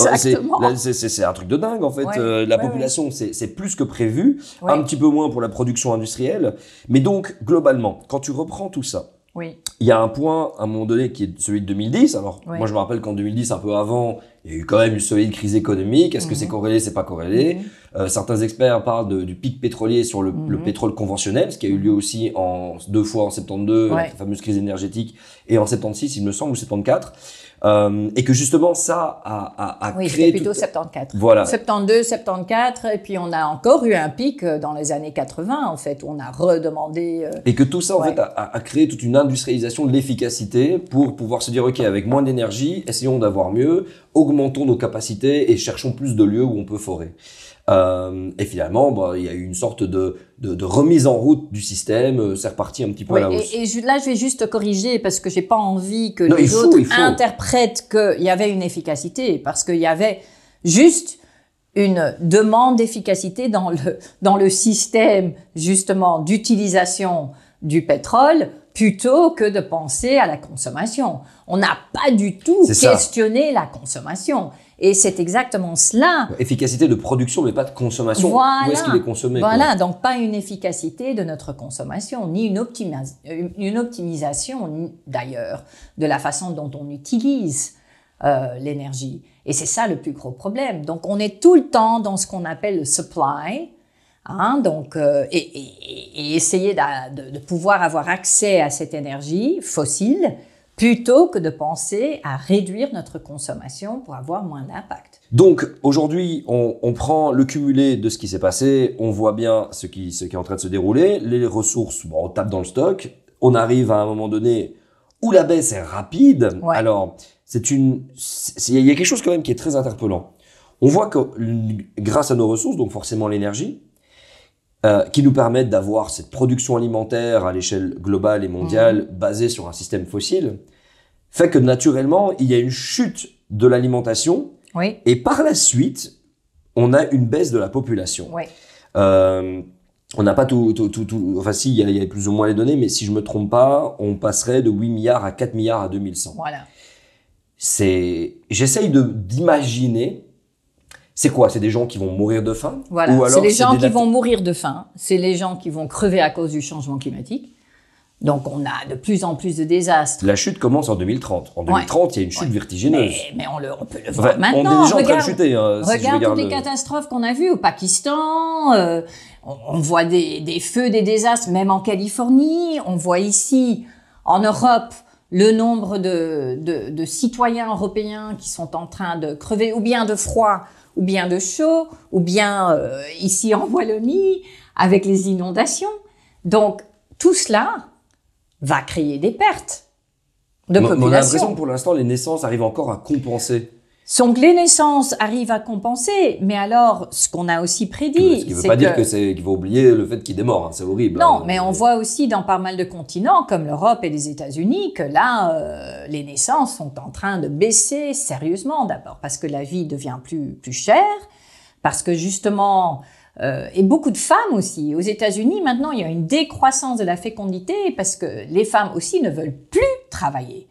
Speaker 1: Euh, c'est un truc de dingue en fait. Euh, la population, c'est plus que prévu, un petit peu moins pour la production industrielle. Mais donc globalement, quand tu reprends tout ça, oui. Il y a un point à un moment donné qui est celui de 2010. Alors, moi, je me rappelle qu'en 2010, un peu avant, il y a eu quand même une solide crise économique. Est-ce que c'est mhm. corrélé, c'est pas corrélé mhm. euh, Certains experts parlent du pic pétrolier sur le, mhm. pétrole conventionnel, ce qui a eu lieu aussi en deux fois en 72, la fameuse crise énergétique, et en 76, il me semble, ou 74. Euh, et que justement, ça a, a, créé... plutôt
Speaker 2: 74. Voilà. 72, 74, et puis on a encore eu un pic euh, dans les années 80, en fait, où on a redemandé... Euh,
Speaker 1: et que tout ça, en fait, a, a, créé toute une industrialisation de l'efficacité pour pouvoir se dire, OK, avec moins d'énergie, essayons d'avoir mieux, augmentons nos capacités et cherchons plus de lieux où on peut forer. Euh, et finalement, bah, il y a eu une sorte de, remise en route du système. Euh, c'est reparti un petit peu à la hausse.
Speaker 2: Et, là, je vais juste corriger parce que j'ai pas envie que les autres interprètent qu'il y avait une efficacité, parce qu'il y avait juste une demande d'efficacité dans le, dans le système justement d'utilisation du pétrole plutôt que de penser à la consommation. On n'a pas du tout questionné la consommation. Et c'est exactement cela.
Speaker 1: Efficacité de production, mais pas de consommation. Où est-ce qu'il est consommé Voilà,
Speaker 2: donc pas une efficacité de notre consommation, ni une, euh, optimisation d'ailleurs de la façon dont on utilise euh, l'énergie. Et c'est ça le plus gros problème. Donc on est tout le temps dans ce qu'on appelle le supply. Hein, donc, euh, et, et, et, essayer de, de, pouvoir avoir accès à cette énergie fossile plutôt que de penser à réduire notre consommation pour avoir moins d'impact.
Speaker 1: Donc aujourd'hui, on, prend le cumulé de ce qui s'est passé, on voit bien ce qui, ce qui est en train de se dérouler, les ressources, on tape dans le stock, on arrive à un moment donné où la baisse est rapide. Alors, c'est une, il y a quelque chose quand même qui est très interpellant. On voit que grâce à nos ressources, donc forcément l'énergie, euh, qui nous permettent d'avoir cette production alimentaire à l'échelle globale et mondiale mmh. basée sur un système fossile, fait que naturellement, il y a une chute de l'alimentation. Et par la suite, on a une baisse de la population. Euh, on n'a pas tout, Enfin, si, il y, a, plus ou moins les données, mais si je me trompe pas, on passerait de 8 milliards à 4 milliards à 2100. Voilà. C'est. J'essaye d'imaginer c'est quoi C'est des gens qui vont mourir de faim Voilà, c'est les gens qui vont
Speaker 2: mourir de faim, c'est les gens qui vont crever à cause du changement climatique. Donc on a de plus en plus de désastres.
Speaker 1: La chute commence en 2030. En 2030, il y a une chute vertigineuse.
Speaker 2: Mais, on, le, peut le voir maintenant. On est déjà en train de chuter.
Speaker 1: Hein, regarde toutes les
Speaker 2: catastrophes qu'on a vues au Pakistan. Euh, on, voit des, feux, des désastres, même en Californie. On voit ici, en Europe, le nombre de citoyens européens qui sont en train de crever ou bien de froid ou bien de chaud, ou bien euh, ici en Wallonie, avec les inondations. Donc, tout cela va créer des pertes
Speaker 1: de population. On a l'impression pour l'instant, les naissances arrivent encore à compenser.
Speaker 2: Son les naissances arrivent à compenser, mais alors, ce qu'on a aussi prédit. Ce qui ne veut pas que... dire
Speaker 1: qu'il va faut oublier le fait qu'il est hein, c'est horrible. Non, hein.
Speaker 2: mais on voit aussi dans pas mal de continents, comme l'Europe et les États-Unis, que là, euh, les naissances sont en train de baisser sérieusement. D'abord, parce que la vie devient plus, plus chère, parce que justement, euh, et beaucoup de femmes aussi. Aux États-Unis, maintenant, il y a une décroissance de la fécondité parce que les femmes aussi ne veulent plus travailler.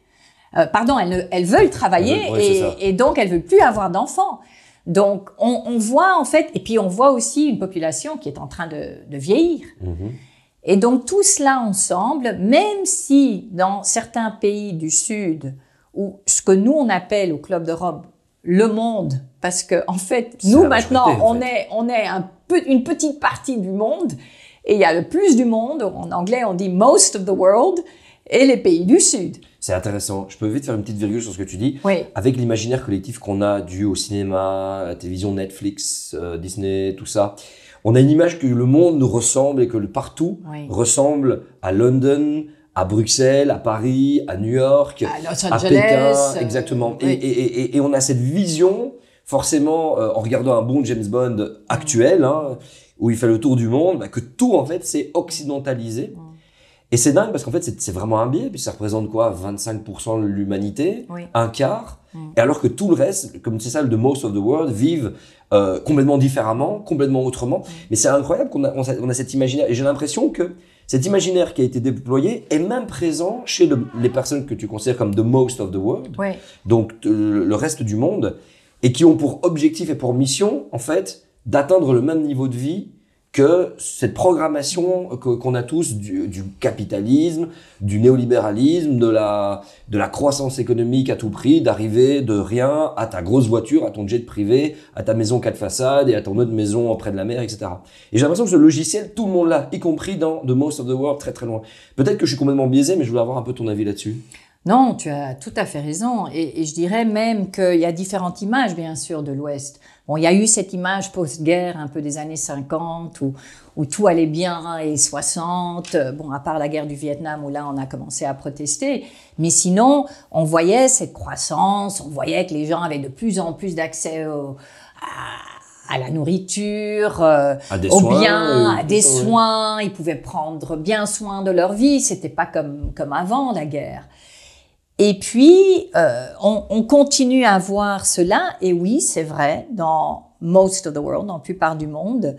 Speaker 2: Euh, pardon, elles, veulent travailler et, donc elles veulent plus avoir d'enfants. Donc on, voit en fait, et puis on voit aussi une population qui est en train de, vieillir. Mhm. Et donc tout cela ensemble, même si dans certains pays du Sud, ou ce que nous on appelle au Club d'Europe le monde, parce que en fait nous maintenant on, Est, une petite partie du monde, et il y a le plus du monde, en anglais on dit most of the world, et les pays du Sud. C'est
Speaker 1: intéressant. Je peux vite faire une petite virgule sur ce que tu dis. Avec l'imaginaire collectif qu'on a dû au cinéma, à la télévision, Netflix, euh, Disney, tout ça, on a une image que le monde nous ressemble et que le partout ressemble à London, à Bruxelles, à Paris, à New York, à, Pékin, euh, exactement. Et, on a cette vision, forcément, euh, en regardant un bon James Bond actuel, hein, où il fait le tour du monde, bah, que tout en fait c'est occidentalisé. Mm. Et c'est dingue parce qu'en fait, c'est vraiment un biais, puis ça représente quoi 25% de l'humanité, un quart, mm. et alors que tout le reste, comme c'est ça, le most of the world, vivent euh, complètement différemment, complètement autrement. Mm. Mais c'est incroyable qu'on a, on a, on a, cet imaginaire, et j'ai l'impression que cet imaginaire qui a été déployé est même présent chez les personnes que tu considères comme the most of the world, donc le reste du monde, et qui ont pour objectif et pour mission, en fait, d'atteindre le même niveau de vie que cette programmation qu'on a tous du, capitalisme, du néolibéralisme, de la, de la croissance économique à tout prix, d'arriver de rien à ta grosse voiture, à ton jet privé, à ta maison quatre façades et à ton autre maison près de la mer, etc. Et j'ai l'impression que ce logiciel, tout le monde l'a, y compris dans The Most of the World, très très loin. Peut-être que je suis complètement biaisé, mais je voulais avoir un peu ton avis là-dessus.
Speaker 2: Non, tu as tout à fait raison. Et, je dirais même qu'il y a différentes images, bien sûr, de l'Ouest. Bon, il y a eu cette image post-guerre, un peu des années 50, où, tout allait bien, hein, et 60, bon, à part la guerre du Vietnam, où là, on a commencé à protester. Mais sinon, on voyait cette croissance, on voyait que les gens avaient de plus en plus d'accès à, la nourriture, aux euh, biens, à des soins. Ils pouvaient prendre bien soin de leur vie. C'était pas comme avant la guerre. Et puis, euh, on, continue à voir cela, et oui, c'est vrai, dans most of the world, dans la plupart du monde,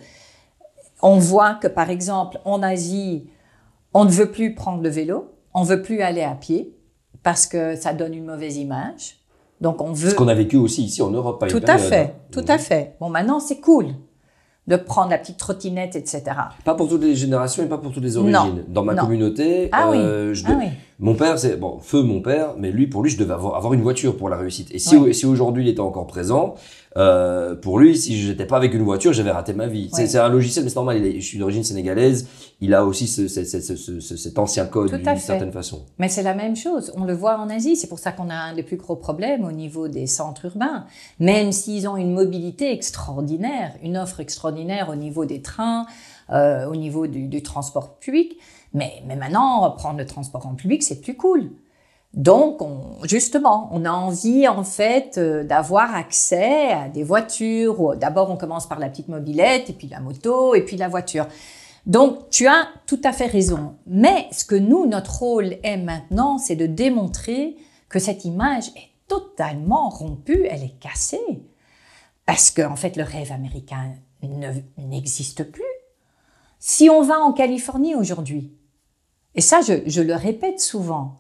Speaker 2: on voit que, par exemple, en Asie, on ne veut plus prendre le vélo, on ne veut plus aller à pied, parce que ça donne une mauvaise image. Donc, on veut... Ce qu'on a
Speaker 1: vécu aussi ici en Europe. À tout à fait,
Speaker 2: hein. tout à mhm. fait. Bon, maintenant, c'est cool de prendre la petite trottinette, etc.
Speaker 1: Pas pour toutes les générations et pas pour toutes les origines. Dans ma communauté, ah euh, ah mon père, c'est bon, feu mon père, mais lui, pour lui, je devais avoir, une voiture pour la réussite. Et si aujourd'hui il était encore présent, euh, pour lui, si j'étais pas avec une voiture, j'avais raté ma vie. C'est un logiciel, mais c'est normal. je suis d'origine sénégalaise. Il a aussi cet ancien code d'une certaine façon.
Speaker 2: Mais c'est la même chose. On le voit en Asie. C'est pour ça qu'on a un des plus gros problèmes au niveau des centres urbains. Même s'ils ont une mobilité extraordinaire, une offre extraordinaire au niveau des trains, euh, au niveau du, transport public. Mais, mais maintenant, prendre le transport en public, c'est plus cool. Donc, justement, on a envie en fait euh, d'avoir accès à des voitures. D'abord, on commence par la petite mobilette, et puis la moto, et puis la voiture. Donc, tu as tout à fait raison. Mais ce que nous, notre rôle est maintenant, c'est de démontrer que cette image est totalement rompue, elle est cassée. Parce qu'en en fait, le rêve américain n'existe plus. Si on va en Californie aujourd'hui, et ça, je le répète souvent,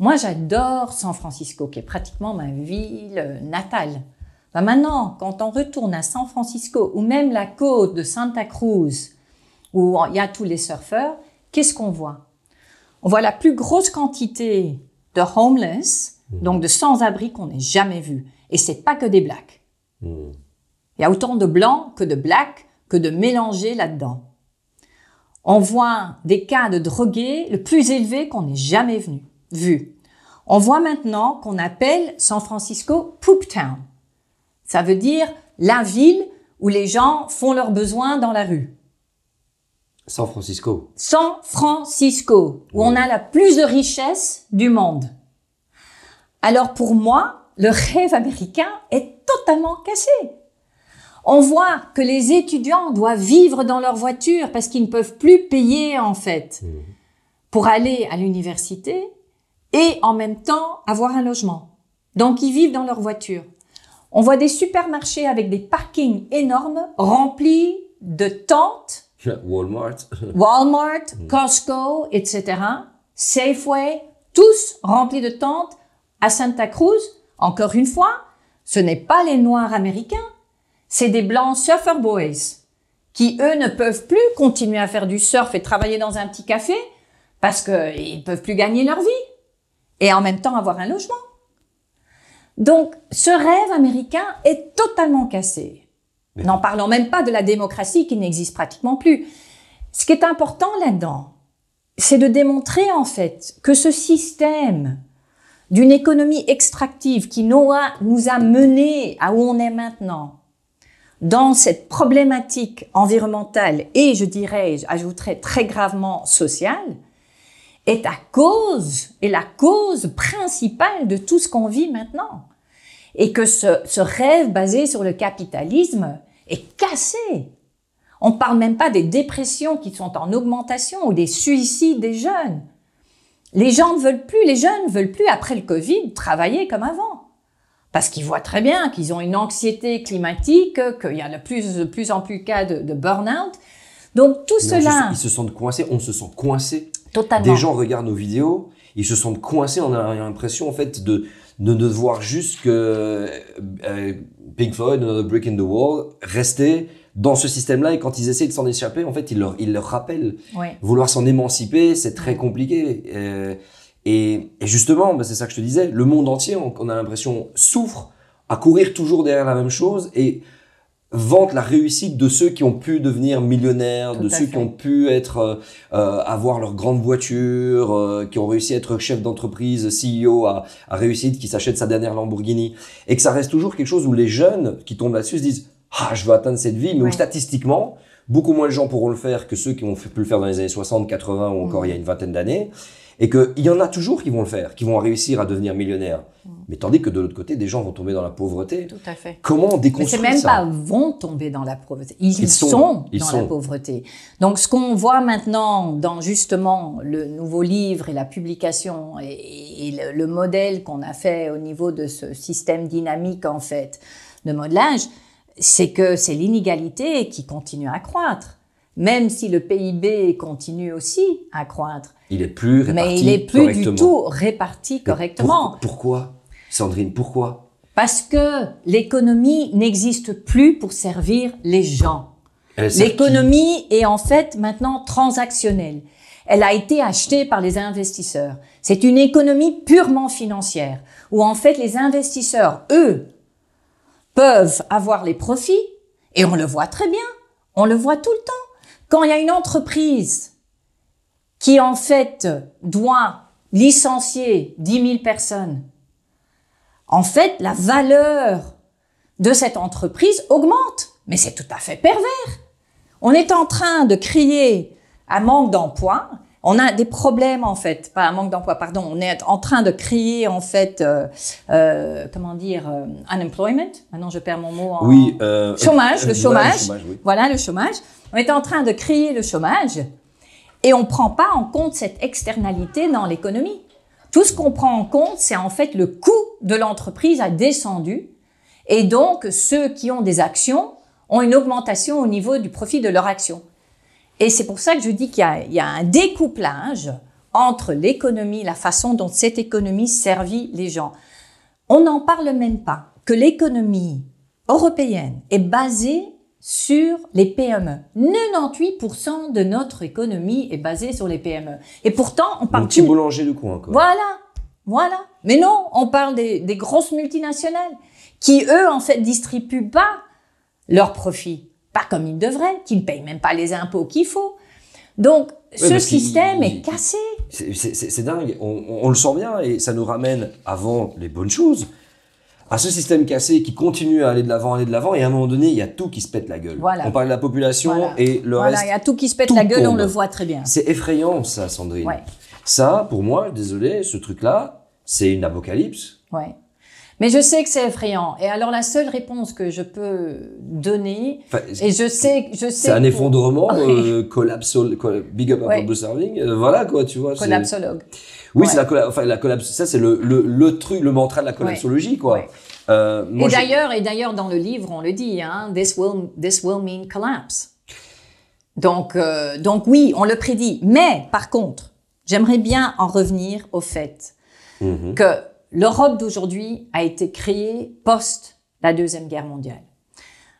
Speaker 2: moi, j'adore San Francisco, qui est pratiquement ma ville euh, natale. Bah, maintenant, quand on retourne à San Francisco ou même la côte de Santa Cruz, où il y a tous les surfeurs, qu'est-ce qu'on voit On voit la plus grosse quantité de homeless, hmm. donc de sans-abri qu'on n'ait jamais vu. Et c'est pas que des blacks. Hmm. Il y a autant de blancs que de blacks que de mélangés là-dedans. On voit des cas de drogués le plus élevé qu'on ait jamais vu vu. On voit maintenant qu'on appelle San Francisco Poop Ça veut dire la ville où les gens font leurs besoins dans la rue.
Speaker 1: San Francisco.
Speaker 2: San Francisco, où on a la plus de richesse du monde. Alors pour moi, le rêve américain est totalement cassé. On voit que les étudiants doivent vivre dans leur voiture parce qu'ils ne peuvent plus payer en fait mmh. pour aller à l'université et en même temps avoir un logement. Donc ils vivent dans leur voiture. On voit des supermarchés avec des parkings énormes remplis de tentes.
Speaker 1: Walmart.
Speaker 2: Walmart, mm. Costco, etc. Safeway, tous remplis de tentes à Santa Cruz. Encore une fois, ce n'est pas les Noirs américains, c'est des Blancs surfer boys qui, eux, ne peuvent plus continuer à faire du surf et travailler dans un petit café parce qu'ils ne peuvent plus gagner leur vie et en même temps avoir un logement. Donc, ce rêve américain est totalement cassé. N'en parlons même pas de la démocratie qui n'existe pratiquement plus. Ce qui est important là-dedans, c'est de démontrer en fait que ce système d'une économie extractive qui nous a, nous a menés à où on est maintenant, dans cette problématique environnementale et, je dirais, j'ajouterais très gravement sociale, est à cause, est la cause principale de tout ce qu'on vit maintenant. Et que ce, rêve basé sur le capitalisme est cassé. On ne parle même pas des dépressions qui sont en augmentation ou des suicides des jeunes. Les gens ne veulent plus, les jeunes ne veulent plus, après le Covid, travailler comme avant. Parce qu'ils voient très bien qu'ils ont une anxiété climatique, qu'il y a de plus, de plus en plus cas de, de burn-out, donc tout cela... ils
Speaker 1: se sentent coincés, on se sent coincés.
Speaker 2: Totalement. Des gens
Speaker 1: regardent nos vidéos, ils se sentent coincés, on a l'impression en fait de, de ne voir juste que euh, euh, Pink Floyd, Another Brick in the Wall, rester dans ce système-là et quand ils essayent de s'en échapper, en fait, ils leur, ils leur rappellent. Vouloir s'en émanciper, c'est très compliqué. Euh, et, justement, bah, c'est ça que je te disais, le monde entier, on a l'impression, souffre à courir toujours derrière la même chose et vante la réussite de ceux qui ont pu devenir millionnaires, de ceux qui ont pu être euh, euh, avoir leur grande voiture, euh, qui ont réussi à être chef d'entreprise, CEO à, réussite, qui s'achète sa dernière Lamborghini, et que ça reste toujours quelque chose où les jeunes qui tombent là-dessus se disent ah je veux atteindre cette vie, mais où statistiquement beaucoup moins de gens pourront le faire que ceux qui ont pu le faire dans les années 60, 80 ou encore mmh. il y a une vingtaine d'années. Et qu'il y en a toujours qui vont le faire, qui vont réussir à devenir millionnaires. Mm. Mais tandis que de l'autre côté, des gens vont tomber dans la pauvreté. Tout à fait. Comment déconstruire ça Mais c'est même pas
Speaker 2: vont tomber dans la pauvreté. Ils, sont, dans la pauvreté. Donc ce qu'on voit maintenant dans justement le nouveau livre et la publication et, le, modèle qu'on a fait au niveau de ce système dynamique en fait de modelage, c'est que c'est l'inégalité qui continue à croître même si le PIB continue aussi à croître.
Speaker 1: Il est plus réparti Mais il est plus du tout
Speaker 2: réparti correctement.
Speaker 1: pourquoi, Sandrine Pourquoi
Speaker 2: Parce que l'économie n'existe plus pour servir les gens. L'économie est en fait maintenant transactionnelle. Elle a été achetée par les investisseurs. C'est une économie purement financière, où en fait les investisseurs, eux, peuvent avoir les profits, et on le voit très bien, on le voit tout le temps. Quand il y a une entreprise qui en fait doit licencier 10 000 personnes, en fait, la valeur de cette entreprise augmente. Mais c'est tout à fait pervers. On est en train de crier un manque d'emploi on a des problèmes en fait, pas un manque d'emploi, pardon. On est en train de créer en fait, euh, euh, comment dire, euh, unemployment. Maintenant, je perds mon mot.
Speaker 1: En... chômage, le chômage.
Speaker 2: Voilà le chômage. On est en train de créer le chômage et on ne prend pas en compte cette externalité dans l'économie. Tout ce qu'on prend en compte, c'est en fait le coût de l'entreprise a descendu et donc ceux qui ont des actions ont une augmentation au niveau du profit de leur action. Et c'est pour ça que je dis qu'il y, y, a un découplage entre l'économie, la façon dont cette économie servit les gens. On n'en parle même pas que l'économie européenne est basée sur les PME. 98% de notre économie est basée sur les PME. Et pourtant, on
Speaker 1: parle... Un petit boulanger du coin, quoi.
Speaker 2: Voilà, voilà. Mais non, on parle des, des grosses multinationales qui, eux, en fait, distribuent pas leurs profits pas comme il devrait, qu'il ne paye même pas les impôts qu'il faut. Donc, ce système est cassé.
Speaker 1: C'est dingue. On, le sent bien et ça nous ramène avant les bonnes choses à ce système cassé qui continue à aller de l'avant, aller de l'avant, et à un moment donné, il y a tout qui se pète la gueule. On parle de la population et le voilà, Il y
Speaker 2: a tout qui se pète la gueule, on le voit très bien.
Speaker 1: C'est effrayant, ça, Sandrine. Ça, pour moi, désolé, ce truc-là, c'est une apocalypse.
Speaker 2: Ouais. Mais je sais que c'est effrayant. Et alors la seule réponse que je peux donner, et je sais, je sais. C'est un effondrement, euh,
Speaker 1: collapse, big up ouais. serving, euh, voilà quoi, tu vois. Collapsologue. Oui, c'est la, collapse. Ça c'est le, truc, le mantra de la collapsologie, quoi. Euh, et
Speaker 2: d'ailleurs, et d'ailleurs dans le livre, on le dit, hein, this will, this will mean collapse. Donc, donc oui, on le prédit. Mais par contre, j'aimerais bien en revenir au fait mm-hmm. que l'Europe d'aujourd'hui a été créée post la Deuxième Guerre mondiale.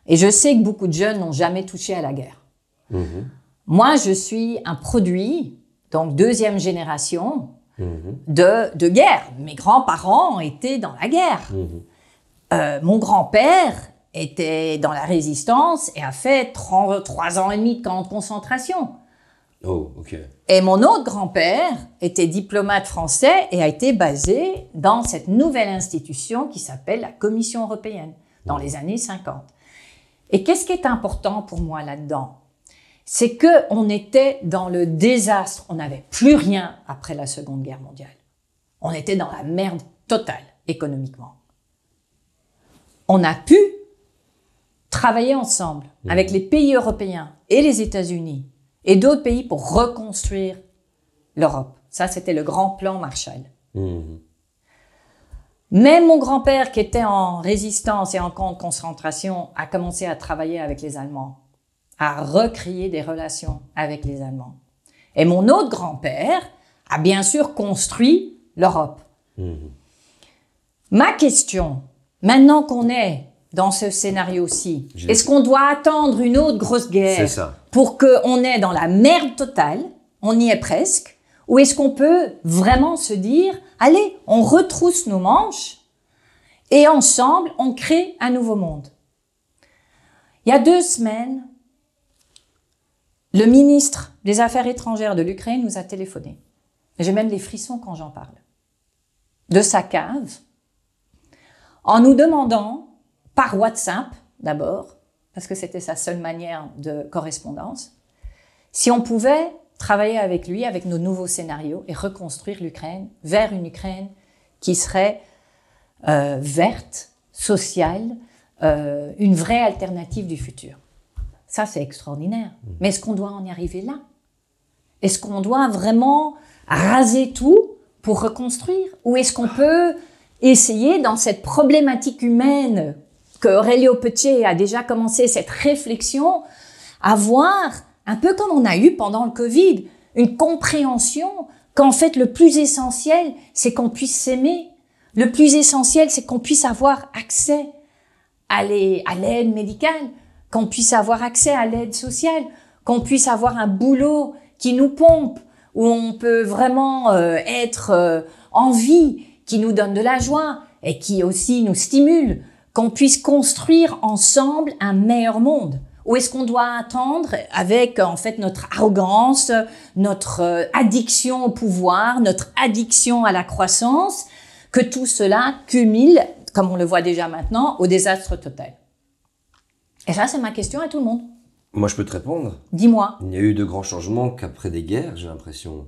Speaker 2: Et je sais que beaucoup de jeunes n'ont jamais touché à la guerre. Mhm. Moi, je suis un produit, donc deuxième génération, mhm. de, guerre. Mes grands-parents étaient dans la guerre. Mhm. Euh, mon grand-père était dans la résistance et a fait trois ans et demi de camp de concentration. Oh, ok. Et mon autre grand-père était diplomate français et a été basé dans cette nouvelle institution qui s'appelle la Commission européenne dans les années 50. Et qu'est-ce qui est important pour moi là-dedans C'est que on était dans le désastre, on n'avait plus rien après la Seconde Guerre mondiale. On était dans la merde totale économiquement. On a pu travailler ensemble avec mmh. les pays européens et les États-Unis et d'autres pays pour reconstruire l'Europe. Ça, c'était le grand plan Marshall. Mhm. Même mon grand-père, qui était en résistance et en camp de concentration, a commencé à travailler avec les Allemands, à recréer des relations avec les Allemands. Et mon autre grand-père a bien sûr construit l'Europe. Mhm. Ma question, maintenant qu'on est dans ce scénario-ci Est-ce qu'on doit attendre une autre grosse guerre pour qu'on ait dans la merde totale On y est presque. Ou est-ce qu'on peut vraiment se dire, allez, on retrousse nos manches et ensemble, on crée un nouveau monde Il y a deux semaines, le ministre des Affaires étrangères de l'Ukraine nous a téléphoné. J'ai même des frissons quand j'en parle. De sa cave, en nous demandant par WhatsApp d'abord, parce que c'était sa seule manière de correspondance, si on pouvait travailler avec lui, avec nos nouveaux scénarios, et reconstruire l'Ukraine vers une Ukraine qui serait euh, verte, sociale, euh, une vraie alternative du futur. Ça, c'est extraordinaire. Mm. Mais est-ce qu'on doit en arriver là Est-ce qu'on doit vraiment raser tout pour reconstruire Ou est-ce qu'on peut essayer, dans cette problématique humaine que Aurelio Petier a déjà commencé cette réflexion, avoir, un peu comme on a eu pendant le Covid, une compréhension qu'en fait le plus essentiel, c'est qu'on puisse s'aimer. Le plus essentiel, c'est qu'on puisse avoir accès à l'aide médicale, qu'on puisse avoir accès à l'aide sociale, qu'on puisse avoir un boulot qui nous pompe, où on peut vraiment euh, être euh, en vie, qui nous donne de la joie et qui aussi nous stimule qu'on puisse construire ensemble un meilleur monde Ou est-ce qu'on doit attendre avec en fait notre arrogance, notre euh, addiction au pouvoir, notre addiction à la croissance, que tout cela cumule, comme on le voit déjà maintenant, au désastre total Et ça, c'est ma question à tout le monde.
Speaker 1: Moi, je peux te répondre. Dis-moi. Il n'y a eu de grands changements qu'après des guerres, j'ai l'impression.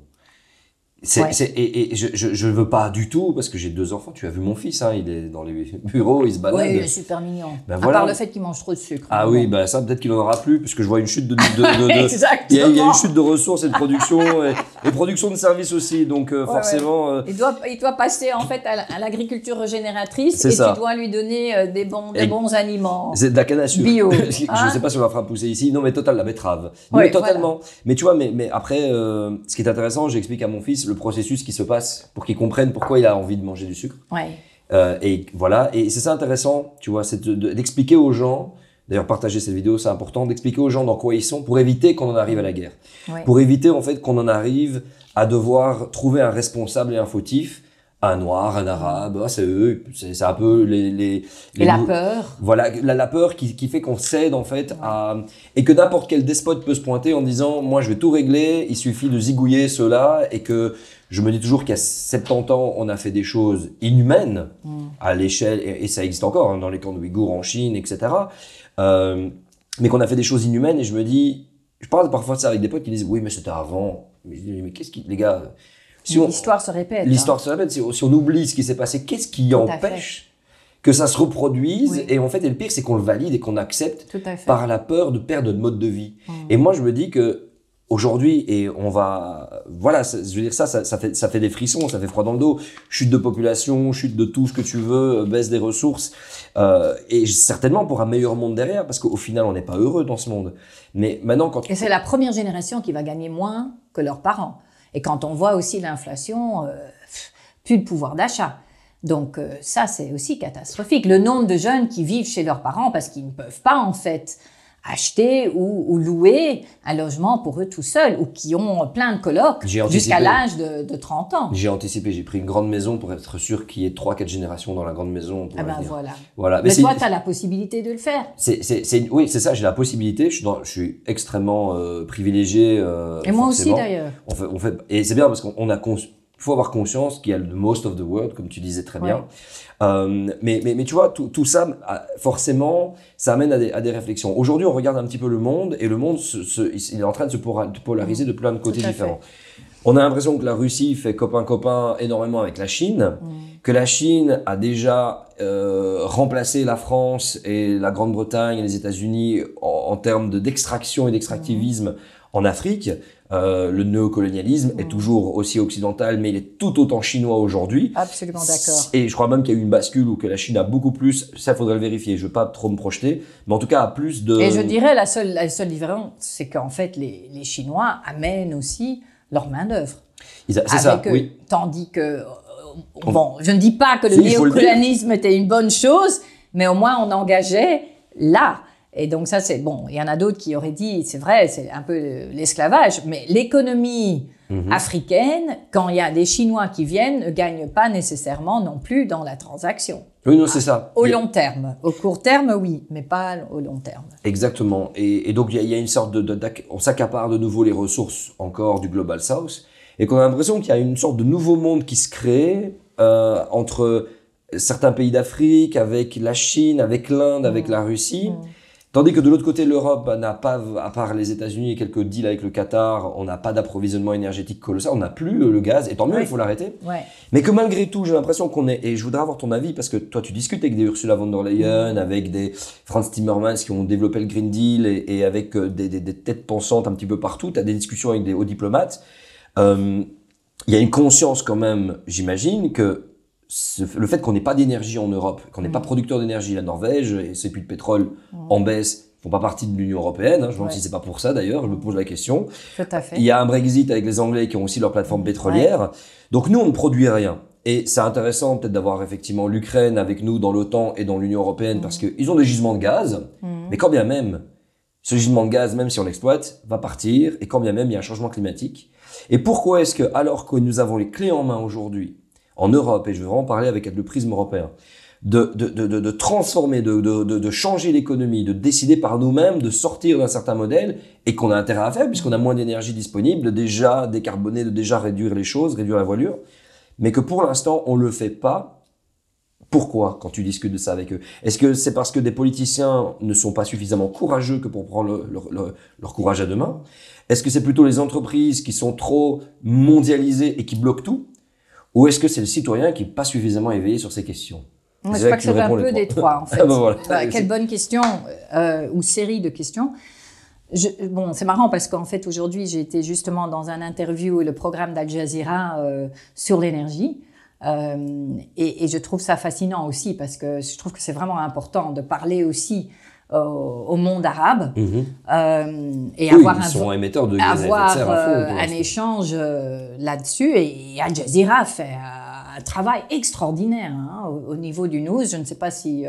Speaker 1: Et, je, ne veux pas du tout parce que j'ai deux enfants. Tu as vu mon fils, hein, il est dans les bureaux, il se balade. Oui, il est super
Speaker 2: mignon. Ben à part le fait qu'il mange trop de sucre.
Speaker 1: Ah hein, oui, ben ça peut-être qu'il n'en aura plus parce que je vois une chute de. de, il, y a, une chute de ressources et de production et, production de services aussi, donc euh, forcément. Euh, il
Speaker 2: doit il doit passer en fait à l'agriculture régénératrice et tu dois lui donner euh, des bons des bons aliments. C'est
Speaker 1: de la canne à sucre. Bio. je ne sais pas hein si on va faire pousser ici. Non, mais total la betterave. Oui, mais totalement. Mais tu vois, mais mais après, ce qui est intéressant, j'explique à mon fils le processus qui se passe pour qu'il comprenne pourquoi il a envie de manger du sucre. Euh, et voilà, et c'est ça intéressant, tu vois, c'est d'expliquer aux gens, d'ailleurs partager cette vidéo, c'est important, d'expliquer aux gens dans quoi ils sont pour éviter qu'on en arrive à la guerre. Pour éviter en fait qu'on en arrive à devoir trouver un responsable et un fautif un noir, un arabe, ah, c'est eux, c'est un peu les... la peur. Voilà, la, peur qui, qui fait qu'on cède en fait à... Et que n'importe quel despote peut se pointer en disant, moi je vais tout régler, il suffit de zigouiller cela, et que je me dis toujours qu'il y a 70 ans, on a fait des choses inhumaines hmm. à l'échelle, et, ça existe encore hein, dans les camps de Ouïghours en Chine, etc. Euh, mais qu'on a fait des choses inhumaines, et je me dis, je parle parfois de ça avec des potes qui disent, oui mais c'était avant, mais, mais qu'est-ce qui... Les gars l'histoire se
Speaker 2: répète. L'histoire hein.
Speaker 1: se répète. Si on, on, oublie ce qui s'est passé, qu'est-ce qui empêche que ça se reproduise et en fait et le pire c'est qu'on le valide et qu'on accepte par la peur de perdre notre mode de vie. Mm. Et moi je me dis que aujourd'hui et on va voilà je veux dire ça, ça, ça fait ça fait des frissons ça fait froid dans le dos chute de population chute de tout ce que tu veux euh, baisse des ressources euh, et certainement pour un meilleur monde derrière parce qu'au final on n'est pas heureux dans ce monde mais maintenant quand et c'est la
Speaker 2: première génération qui va gagner moins que leurs parents et quand on voit aussi l'inflation, euh, plus de pouvoir d'achat. Donc euh, ça, c'est aussi catastrophique. Le nombre de jeunes qui vivent chez leurs parents parce qu'ils ne peuvent pas, en fait, acheter ou, ou, louer un logement pour eux tout seuls ou qui ont plein de colocs jusqu'à l'âge de, de, 30 ans. J'ai
Speaker 1: anticipé, j'ai pris une grande maison pour être sûr qu'il y ait 3-4 générations dans la grande maison. ah ben voilà. voilà. Mais, toi, tu as
Speaker 2: la possibilité de le faire.
Speaker 1: c'est c'est oui, c'est ça, j'ai la possibilité. Je suis, dans, je suis extrêmement euh, privilégié. Euh, et moi aussi d'ailleurs. On fait, on fait, et c'est bien parce qu'on a il faut avoir conscience qu'il y a le most of the world, comme tu disais très bien. Euh, mais, mais, mais, tu vois, tout, tout, ça, ah, forcément, ça amène à des, à des réflexions. Aujourd'hui, on regarde un petit peu le monde, et le monde, se, se, il est en train de se polariser mmh. de plein de côtés différents. On a l'impression que la Russie fait copain-copain énormément avec la Chine, mmh. que la Chine a déjà euh, remplacé la France et la Grande-Bretagne et les États-Unis en, en, termes d'extraction et d'extractivisme mmh. en Afrique. Euh, le néocolonialisme est mm. toujours aussi occidental, mais il est tout autant chinois aujourd'hui. Absolument d'accord. Et je crois même qu'il y a eu une bascule où que la Chine a beaucoup plus, ça faudrait le vérifier, je ne veux pas trop me projeter, mais en tout cas a plus de... Et je dirais
Speaker 2: la seule, la seule différence, c'est qu'en fait les, les, Chinois amènent aussi leur main-d'œuvre.
Speaker 1: C'est ça, oui.
Speaker 2: Tandis que, euh, bon, je ne dis pas que le néocolonialisme était une bonne chose, mais au moins on engageait là et donc ça, c'est bon. Il y en a d'autres qui auraient dit, c'est vrai, c'est un peu l'esclavage, mais l'économie mhm. africaine, quand il y a des Chinois qui viennent, ne gagne pas nécessairement non plus dans la transaction.
Speaker 1: Oui, non, c'est ah, ça. Au
Speaker 2: long terme. Au court terme, oui, mais pas au long terme.
Speaker 1: Exactement. Et, donc, il y, a une sorte de, on s'accapare de nouveau les ressources encore du Global South, et qu'on a l'impression qu'il y a une sorte de nouveau monde qui se crée euh, entre certains pays d'Afrique, avec la Chine, avec l'Inde, avec la Russie. Mmh. Tandis que de l'autre côté, l'Europe n'a pas, à part les États-Unis et quelques deals avec le Qatar, on n'a pas d'approvisionnement énergétique colossal, on n'a plus euh, le gaz, et tant mieux, il faut l'arrêter. Mais que malgré tout, j'ai l'impression qu'on est, et je voudrais avoir ton avis, parce que toi, tu discutes avec des Ursula von der Leyen, avec des Franz Timmermans qui ont développé le Green Deal, et, avec euh, des, têtes pensantes un petit peu partout, tu as des discussions avec des hauts diplomates. Euh, il y a une conscience quand même, j'imagine, que le fait qu'on n'ait pas d'énergie en Europe, qu'on n'ait pas mm. producteur d'énergie, la Norvège, et ses puits de pétrole mm. en baisse, font pas partie de l'Union européenne. Hein. je me demande si si c'est pas pour ça d'ailleurs. Je me pose la question. Tout à fait. Il y a un Brexit avec les Anglais qui ont aussi leur plateforme mm. pétrolière. Donc nous, on ne produit rien. Et c'est intéressant peut-être d'avoir effectivement l'Ukraine avec nous dans l'OTAN et dans l'Union européenne parce qu'ils ont des gisements de gaz. Mais quand bien même, ce gisement de gaz, même si on l'exploite, va partir. Et quand bien même, il y a un changement climatique. Et pourquoi est-ce que, alors que nous avons les clés en main aujourd'hui en Europe, et je veux vraiment parler avec le prisme européen, de, transformer, de, changer l'économie, de décider par nous-mêmes de sortir d'un certain modèle, et qu'on a intérêt à faire, puisqu'on a moins d'énergie disponible, déjà décarboner, de déjà réduire les choses, réduire la voilure, mais que pour l'instant, on ne le fait pas. Pourquoi quand tu discutes de ça avec eux Est-ce que c'est parce que des politiciens ne sont pas suffisamment courageux que pour prendre leur, leur courage à deux mains Est-ce que c'est plutôt les entreprises qui sont trop mondialisées et qui bloquent tout ou est-ce que c'est le citoyen qui n'est pas suffisamment éveillé sur ces questions Je crois que c'est un peu des trois, en fait. Ah, bah, bah, quelle bonne
Speaker 2: question, euh, ou série de questions. bon, c'est marrant parce qu'en fait, aujourd'hui, j'ai été justement dans un interview et le programme d'Al Jazeera euh, sur l'énergie. Euh, et, et, je trouve ça fascinant aussi parce que je trouve que c'est vraiment important de parler aussi euh, au monde arabe mhm. euh, et avoir, ils un, de euh, un échange là-dessus. Et, Al Jazeera fait un, travail extraordinaire hein, au, au, niveau du news. Je ne sais pas si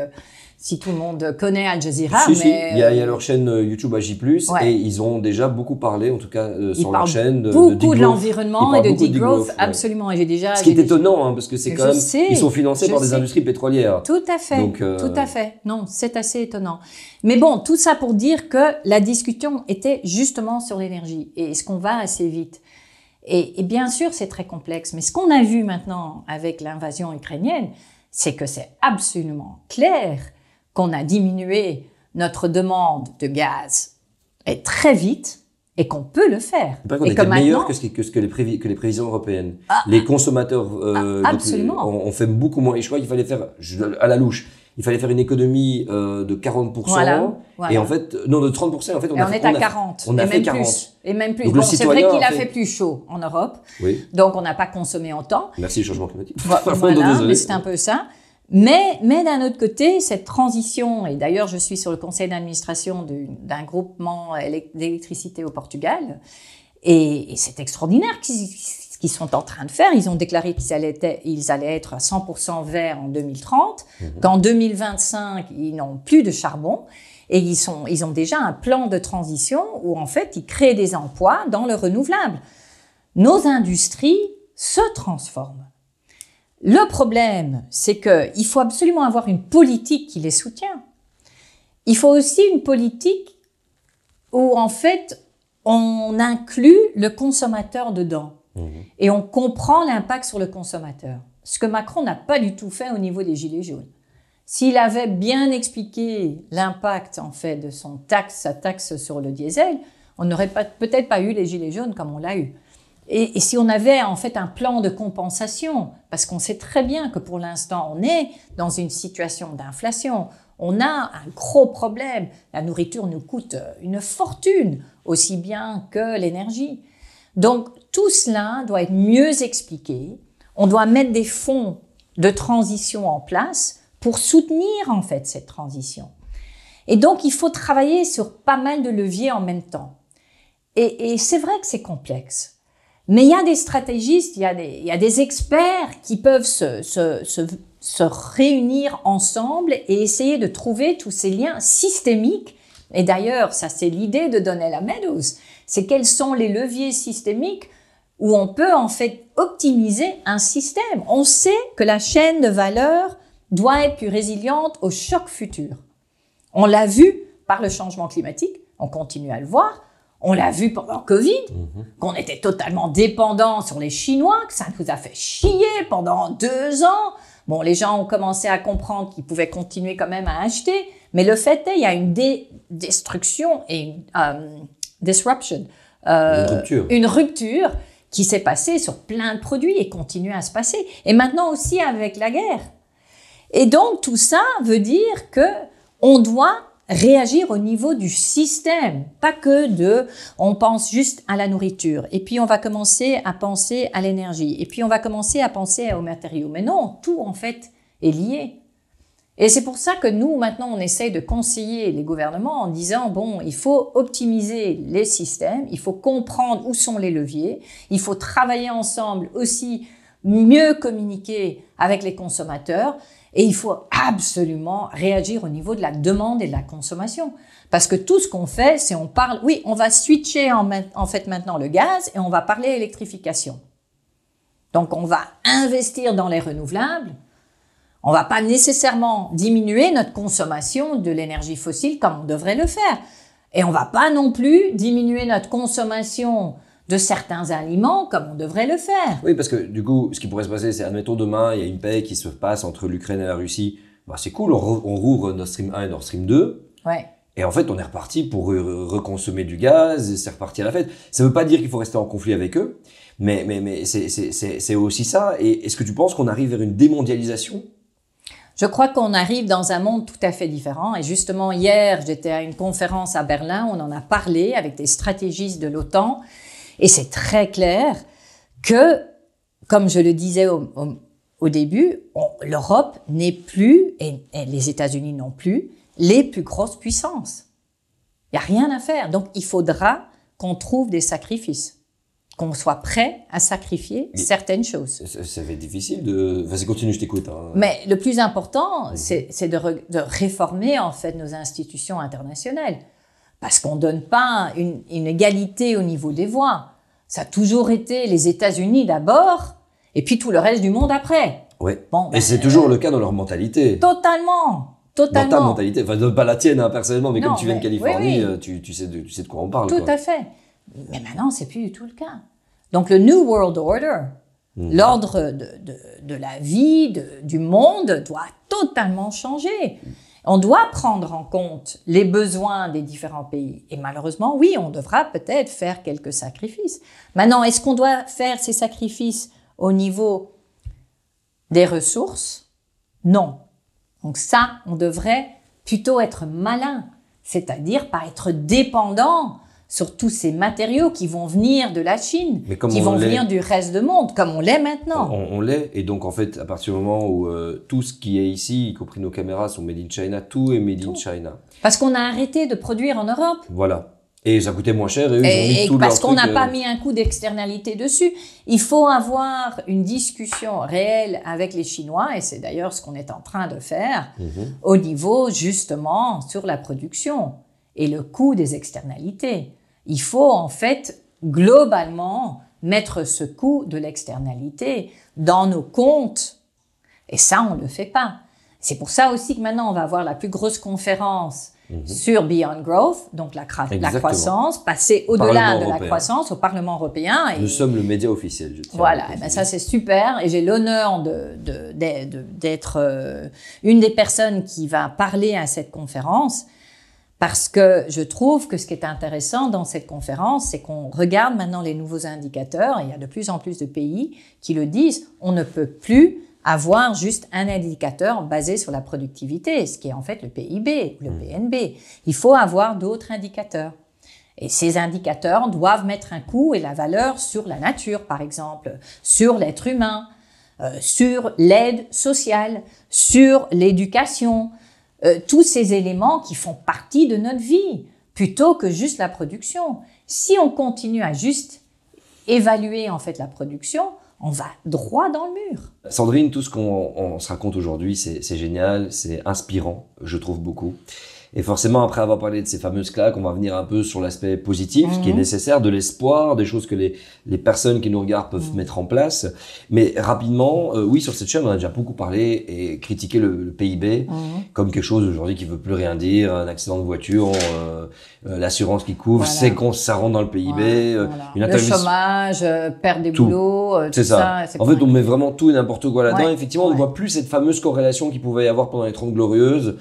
Speaker 2: si tout le monde connaît Al Jazeera. mais... si. Il, y a, euh,
Speaker 1: leur chaîne euh, YouTube AJ+, et ils ont déjà beaucoup parlé, en tout cas euh, sur leur chaîne, de, de, l'environnement
Speaker 2: et de degrowth, absolument. Et déjà. Ce qui est
Speaker 1: étonnant, hein, parce que c'est quand même, ils sont financés par des industries pétrolières. Tout à fait. Tout à
Speaker 2: fait. Non, c'est assez étonnant. Mais bon, tout ça pour dire que la discussion était justement sur l'énergie et est-ce qu'on va assez vite. Et, et bien sûr, c'est très complexe. Mais ce qu'on a vu maintenant avec l'invasion ukrainienne, c'est que c'est absolument clair qu'on a diminué notre demande de gaz est très vite et qu'on peut le faire. Pas qu'on meilleur que,
Speaker 1: ce, que, les que, les prévisions européennes. Ah, ah. les consommateurs euh, ah, ont on, fait beaucoup moins. Et je crois qu'il fallait faire, à la louche, il fallait faire une économie euh, de 40%. Et en fait, non, de 30%. En fait, on, et on est à 40. on a et même Plus,
Speaker 2: et même plus. c'est vrai qu'il a fait... plus chaud en Europe. Donc, on n'a pas consommé en temps.
Speaker 1: Merci, changement climatique. voilà mais c'est un
Speaker 2: peu ça. Mais, d'un autre côté, cette transition, et d'ailleurs je suis sur le conseil d'administration d'un groupement d'électricité au Portugal, et, c'est extraordinaire ce qu'ils sont en train de faire. Ils ont déclaré qu'ils allaient, ils allaient être à 100% vert en 2030, mhm. qu'en 2025, ils n'ont plus de charbon. Et ils ont déjà un plan de transition où, en fait, ils créent des emplois dans le renouvelable. Nos industries se transforment. Le problème, c'est qu'il faut absolument avoir une politique qui les soutient. Il faut aussi une politique où, en fait, on inclut le consommateur dedans mmh. et on comprend l'impact sur le consommateur. Ce que Macron n'a pas du tout fait au niveau des Gilets jaunes. S'il avait bien expliqué l'impact, en fait, de son taxe, sa taxe sur le diesel, on n'aurait peut-être pas eu les Gilets jaunes comme on l'a eu. Et, si on avait en fait un plan de compensation, parce qu'on sait très bien que pour l'instant on est dans une situation d'inflation, on a un gros problème. La nourriture nous coûte euh, une fortune, aussi bien que l'énergie. Donc tout cela doit être mieux expliqué. On doit mettre des fonds de transition en place pour soutenir en fait cette transition. Et donc il faut travailler sur pas mal de leviers en même temps. et c'est vrai que c'est complexe. Mais il y a des stratégistes, il y a des, experts qui peuvent se, réunir ensemble et essayer de trouver tous ces liens systémiques. Et d'ailleurs, ça c'est l'idée de Donella Meadows, c'est quels sont les leviers systémiques où on peut en fait optimiser un système. On sait que la chaîne de valeur doit être plus résiliente aux chocs futurs. On l'a vu par le changement climatique, on continue à le voir, on l'a vu pendant Covid, mhm. qu'on était totalement dépendant sur les Chinois, que ça nous a fait chier pendant deux ans. Bon, les gens ont commencé à comprendre qu'ils pouvaient continuer quand même à acheter, mais le fait est, il y a une destruction et une euh, disruption, euh, une, rupture. une rupture qui s'est passée sur plein de produits et continue à se passer. Et maintenant aussi avec la guerre. Et donc tout ça veut dire que on doit réagir au niveau du système, pas que de on pense juste à la nourriture et puis on va commencer à penser à l'énergie et puis on va commencer à penser aux matériaux. Mais non, tout en fait est lié. Et c'est pour ça que nous, maintenant, on essaye de conseiller les gouvernements en disant, bon, il faut optimiser les systèmes, il faut comprendre où sont les leviers, il faut travailler ensemble aussi, mieux communiquer avec les consommateurs, et il faut absolument réagir au niveau de la demande et de la consommation. Parce que tout ce qu'on fait, c'est on parle, oui, on va switcher en, fait maintenant le gaz et on va parler électrification. Donc on va investir dans les renouvelables. On ne va pas nécessairement diminuer notre consommation de l'énergie fossile comme on devrait le faire. Et on ne va pas non plus diminuer notre consommation de certains aliments comme on devrait le faire.
Speaker 1: Oui, parce que du coup, ce qui pourrait se passer, c'est admettons demain, il y a une paix qui se passe entre l'Ukraine et la Russie. Bah, c'est cool, on, rouvre Nord Stream 1 et Nord Stream 2. Et en fait, on est reparti pour reconsommer du gaz, et c'est reparti à la fête. Ça ne veut pas dire qu'il faut rester en conflit avec eux, mais, mais, mais c'est aussi ça. Et est-ce que tu penses qu'on arrive vers une démondialisation
Speaker 2: je crois qu'on arrive dans un monde tout à fait différent. Et justement, hier, j'étais à une conférence à Berlin, on en a parlé avec des stratégistes de l'OTAN. Et c'est très clair que, comme je le disais au, début, l'Europe n'est plus, et, les États-Unis non plus, les plus grosses puissances. Il n'y a rien à faire. Donc il faudra qu'on trouve des sacrifices qu'on soit prêt à sacrifier certaines choses.
Speaker 1: Ça va être difficile de... Vas-y, continue, je t'écoute. Hein.
Speaker 2: Mais le plus important, mhm. c'est de, de, réformer en fait nos institutions internationales parce qu'on ne donne pas une, égalité au niveau des voix. Ça a toujours été les États-Unis d'abord, et puis tout le reste du monde après.
Speaker 1: Oui. Bon, et ben, c'est toujours euh, le cas dans leur mentalité.
Speaker 2: Totalement. Totalement. Dans ta
Speaker 1: mentalité, enfin pas la tienne hein, personnellement, mais comme tu viens de Californie, euh,
Speaker 2: Tu, sais de, quoi on parle. Tout à fait. Mais maintenant, c'est plus du tout le cas. Donc le New World Order, mhm. l'ordre de, de, la vie, du monde, doit totalement changer. On doit prendre en compte les besoins des différents pays. Et malheureusement, oui, on devra peut-être faire quelques sacrifices. Maintenant, est-ce qu'on doit faire ces sacrifices au niveau des ressources Non. Donc ça, on devrait plutôt être malin, c'est-à-dire pas être dépendant sur tous ces matériaux qui vont venir de la Chine, qui vont venir du reste du monde, comme on l'est maintenant.
Speaker 1: On, l'est, et donc en fait, à partir du moment où euh, tout ce qui est ici, y compris nos caméras, sont made in China, tout est made in China.
Speaker 2: Parce qu'on a arrêté de produire en Europe.
Speaker 1: Voilà. Et ça coûtait moins cher. Et, parce qu'on n'a pas euh, mis
Speaker 2: un coup d'externalité dessus. Il faut avoir une discussion réelle avec les Chinois, et c'est d'ailleurs ce qu'on est en train de faire, mhm. au niveau justement sur la production et le coût des externalités. Il faut en fait globalement mettre ce coût de l'externalité dans nos comptes. Et ça, on ne le fait pas. C'est pour ça aussi que maintenant, on va avoir la plus grosse conférence mhm. sur Beyond Growth, donc la, croissance, passer au-delà de la croissance au Parlement européen. Et Nous
Speaker 1: sommes le média officiel. Je
Speaker 2: voilà, eh ben ça c'est super et j'ai l'honneur d'être euh, une des personnes qui va parler à cette conférence parce que je trouve que ce qui est intéressant dans cette conférence, c'est qu'on regarde maintenant les nouveaux indicateurs, il y a de plus en plus de pays qui le disent, on ne peut plus avoir juste un indicateur basé sur la productivité, ce qui est en fait le PIB le mm. PNB. Il faut avoir d'autres indicateurs. Et ces indicateurs doivent mettre un coût et la valeur sur la nature, par exemple, sur l'être humain, euh, sur l'aide sociale, sur l'éducation, euh, tous ces éléments qui font partie de notre vie, plutôt que juste la production. Si on continue à juste évaluer en fait la production, on va droit dans le mur.
Speaker 1: Sandrine, tout ce qu'on se raconte aujourd'hui, c'est génial, c'est inspirant, je trouve beaucoup. Et forcément, après avoir parlé de ces fameuses claques, on va venir un peu sur l'aspect positif, ce qui est mhm. nécessaire, de l'espoir, des choses que les, les personnes qui nous regardent peuvent mhm. mettre en place. Mais rapidement, euh, oui, sur cette chaîne, on a déjà beaucoup parlé et critiqué le, PIB mhm. comme quelque chose aujourd'hui qui veut plus rien dire, un accident de voiture, euh, euh, l'assurance qui couvre, c'est qu'on ça rentre dans le PIB, voilà, voilà. le
Speaker 2: chômage, perte des tout. boulots, tout ça. ça en fait, on met
Speaker 1: vraiment tout et n'importe quoi là-dedans. Effectivement, on ne voit plus cette fameuse corrélation qu'il pouvait y avoir pendant les 30 glorieuses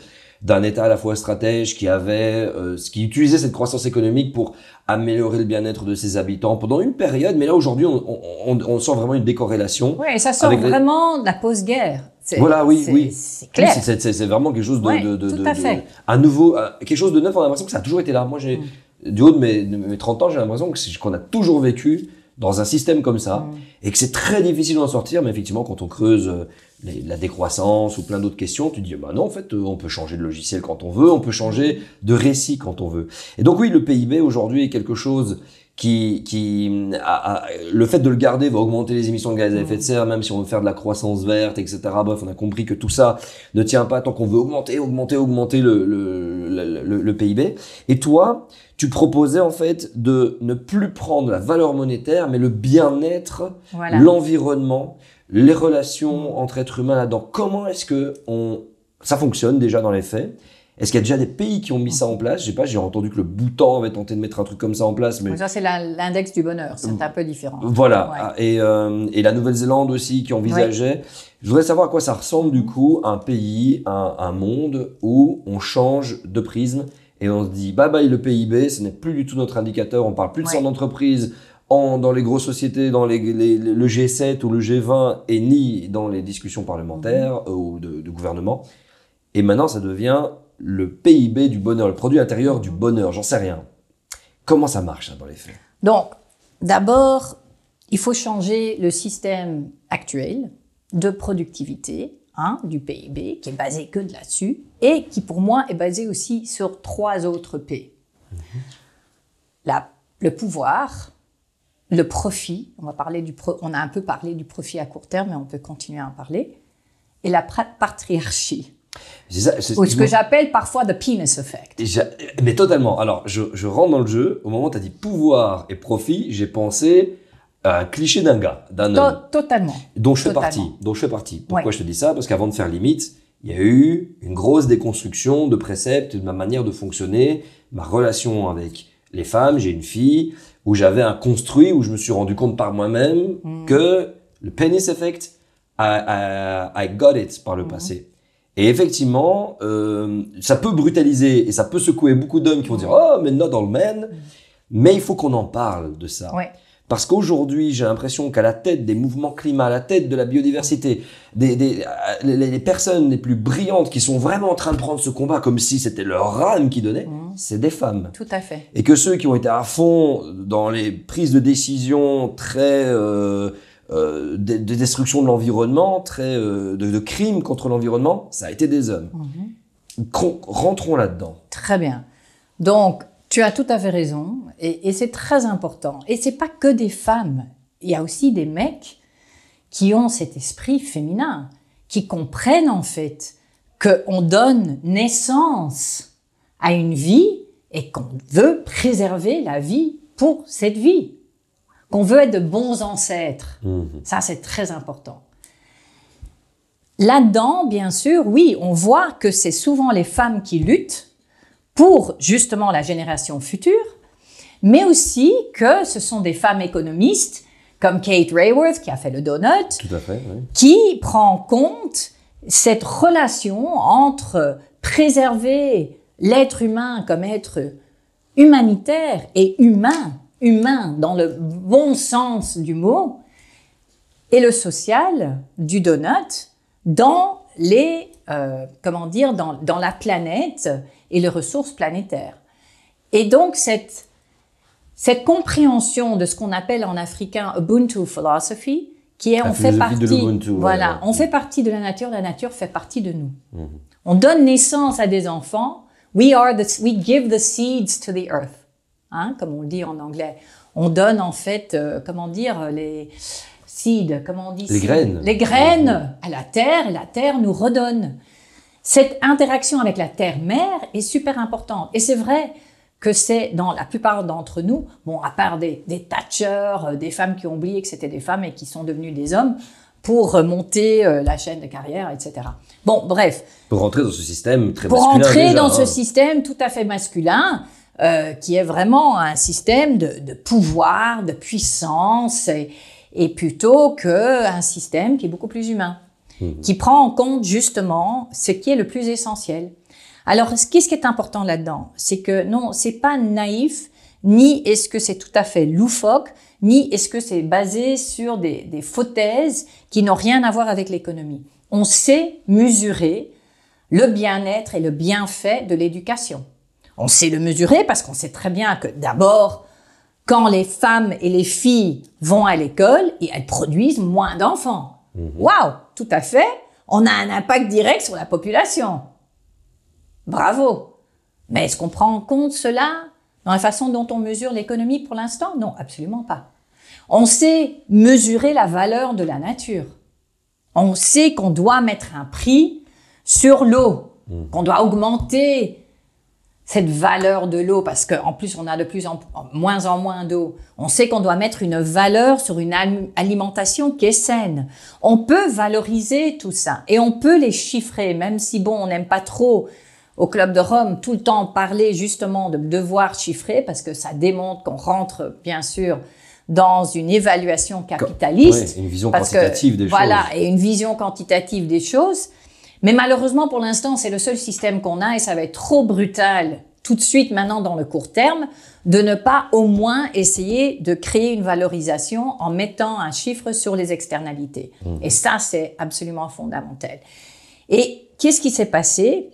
Speaker 1: d'un État à la fois stratège qui avait, euh, qui utilisait cette croissance économique pour améliorer le bien-être de ses habitants pendant une période. Mais là, aujourd'hui, on, on, on, sent vraiment une décorrélation. Oui, et ça sort
Speaker 2: vraiment de la pause-guerre. Voilà, oui,
Speaker 1: oui. C'est clair. c'est vraiment quelque chose de, de, de, tout à fait. à nouveau, quelque chose de neuf. On a l'impression que ça a toujours été là. Moi, j'ai, mm. du haut de mes, 30 ans, j'ai l'impression qu'on a toujours vécu dans un système comme ça mm. et que c'est très difficile d'en sortir. Mais effectivement, quand on creuse euh, la décroissance ou plein d'autres questions, tu dis, bah non, en fait, euh, on peut changer de logiciel quand on veut, on peut changer de récit quand on veut. Et donc oui, le PIB aujourd'hui est quelque chose qui, qui euh, le fait de le garder va augmenter les émissions de gaz à effet de serre, même si on veut faire de la croissance verte, etc. Bref, on a compris que tout ça ne tient pas tant qu'on veut augmenter, augmenter, augmenter le, PIB. Et toi, tu proposais en fait de ne plus prendre la valeur monétaire, mais le bien-être, l'environnement, les relations entre êtres humains là-dedans. Comment est-ce que on... ça fonctionne déjà dans les faits est-ce qu'il y a déjà des pays qui ont mis ça en place Je sais pas, j'ai entendu que le Bhoutan avait tenté de mettre un truc comme ça en place. Mais... Ça,
Speaker 2: c'est l'index du bonheur, c'est un peu différent.
Speaker 1: Voilà, ah, euh, et, la Nouvelle-Zélande aussi qui envisageait. Je voudrais savoir à quoi ça ressemble du coup, un pays, un, monde où on change de prisme et on se dit bye bah, bye bah, le PIB, ce n'est plus du tout notre indicateur, on parle plus de son d'entreprise dans les grosses sociétés, dans le G7 ou le G20, et ni dans les discussions parlementaires mmh. euh, ou de, gouvernement. Et maintenant, ça devient le PIB du bonheur, le produit intérieur du bonheur, j'en sais rien. Comment ça marche dans les faits
Speaker 2: Donc, d'abord, il faut changer le système actuel de productivité hein, du PIB, qui est basé que là-dessus, et qui pour moi est basé aussi sur trois autres P. Mmh. le pouvoir, le profit, on, va parler du on a un peu parlé du profit à court terme, mais on peut continuer à en parler, et la patriarchie.
Speaker 1: Ou ce que
Speaker 2: j'appelle parfois the penis effect.
Speaker 1: Mais totalement. Alors, je, rentre dans le jeu. Au moment où tu as dit pouvoir et profit, j'ai pensé à un cliché d'un gars, d'un homme. Totalement. Dont je fais partie. Dont je fais partie. Pourquoi je te dis ça Parce qu'avant de faire limite, il y a eu une grosse déconstruction de préceptes, de ma manière de fonctionner, ma relation avec les femmes. J'ai une fille où j'avais un construit, où je me suis rendu compte par moi-même hmm. que le penis effect, I, got it par le hmm. passé. Et effectivement, euh, ça peut brutaliser et ça peut secouer beaucoup d'hommes qui vont dire « Oh, mais not all men hmm. ». Mais il faut qu'on en parle de ça. Parce qu'aujourd'hui, j'ai l'impression qu'à la tête des mouvements climat, à la tête de la biodiversité, des, euh, les, personnes les plus brillantes qui sont vraiment en train de prendre ce combat comme si c'était leur âme qui donnait, mmh. c'est des femmes. Tout à fait. Et que ceux qui ont été à fond dans les prises de décision très... Euh, euh, de destruction de l'environnement, très de, crimes contre l'environnement, ça a été des hommes.
Speaker 2: Mmh.
Speaker 1: Rentrons là-dedans.
Speaker 2: Très bien. Donc, tu as tout à fait raison, et, c'est très important. Et c'est pas que des femmes, il y a aussi des mecs qui ont cet esprit féminin, qui comprennent en fait qu'on donne naissance à une vie et qu'on veut préserver la vie pour cette vie, qu'on veut être de bons ancêtres. Mhm. Ça, c'est très important. Là-dedans, bien sûr, oui, on voit que c'est souvent les femmes qui luttent pour justement la génération future, mais aussi que ce sont des femmes économistes comme Kate Rayworth qui a fait le donut, qui prend en compte cette relation entre préserver l'être humain comme être humanitaire et humain, humain dans le bon sens du mot, et le social du donut dans les, euh, comment dire, dans, dans la planète et les ressources planétaires. Et donc cette, cette compréhension de ce qu'on appelle en africain Ubuntu philosophy, qui est on fait partie, voilà, on fait partie de la nature, la nature fait partie de nous. Mhm. On donne naissance à des enfants. We are we give the seeds to the earth, hein, comme on dit en anglais. On donne en fait, euh, comment dire, les seeds, comment on dit Les graines. Les graines mhm. à la terre, et la terre nous redonne. Cette interaction avec la terre-mère est super importante. Et c'est vrai que c'est dans la plupart d'entre nous, bon, à part des, des euh, des femmes qui ont oublié que c'était des femmes et qui sont devenues des hommes, pour euh, monter euh, la chaîne de carrière, etc. Bon, bref.
Speaker 1: Pour rentrer dans ce système très masculin. rentrer dans ce hein.
Speaker 2: système tout à fait masculin, qui est vraiment un système de, pouvoir, de puissance, et, et plutôt qu'un système qui est beaucoup plus humain. Hmm. qui prend en compte justement ce qui est le plus essentiel. Alors, qu'est-ce qui est important là-dedans C'est que non, c'est pas naïf, ni est-ce que c'est tout à fait loufoque, ni est-ce que c'est basé sur des, des qui n'ont rien à voir avec l'économie. On sait mesurer le bien-être et le bienfait de l'éducation. On sait le mesurer parce qu'on sait très bien que d'abord, quand les femmes et les filles vont à l'école, elles produisent moins d'enfants. Mhm. Waouh tout à fait, on a un impact direct sur la population. Bravo. Mais est-ce qu'on prend en compte cela dans la façon dont on mesure l'économie pour l'instant Non, absolument pas. On sait mesurer la valeur de la nature. On sait qu'on doit mettre un prix sur l'eau, mmh. qu'on doit augmenter cette valeur de l'eau, parce qu'en plus on a de plus en, moins en moins d'eau. On sait qu'on doit mettre une valeur sur une alimentation qui est saine. On peut valoriser tout ça et on peut les chiffrer, même si bon, on n'aime pas trop au club de Rome tout le temps parler justement de devoir chiffrer, parce que ça démontre qu'on rentre bien sûr dans une évaluation capitaliste, voilà, et une vision quantitative des choses. Mais malheureusement, pour l'instant, c'est le seul système qu'on a et ça va être trop brutal tout de suite maintenant dans le court terme, de ne pas au moins essayer de créer une valorisation en mettant un chiffre sur les externalités. Mmh. Et ça, c'est absolument fondamental. Et qu'est-ce qui s'est passé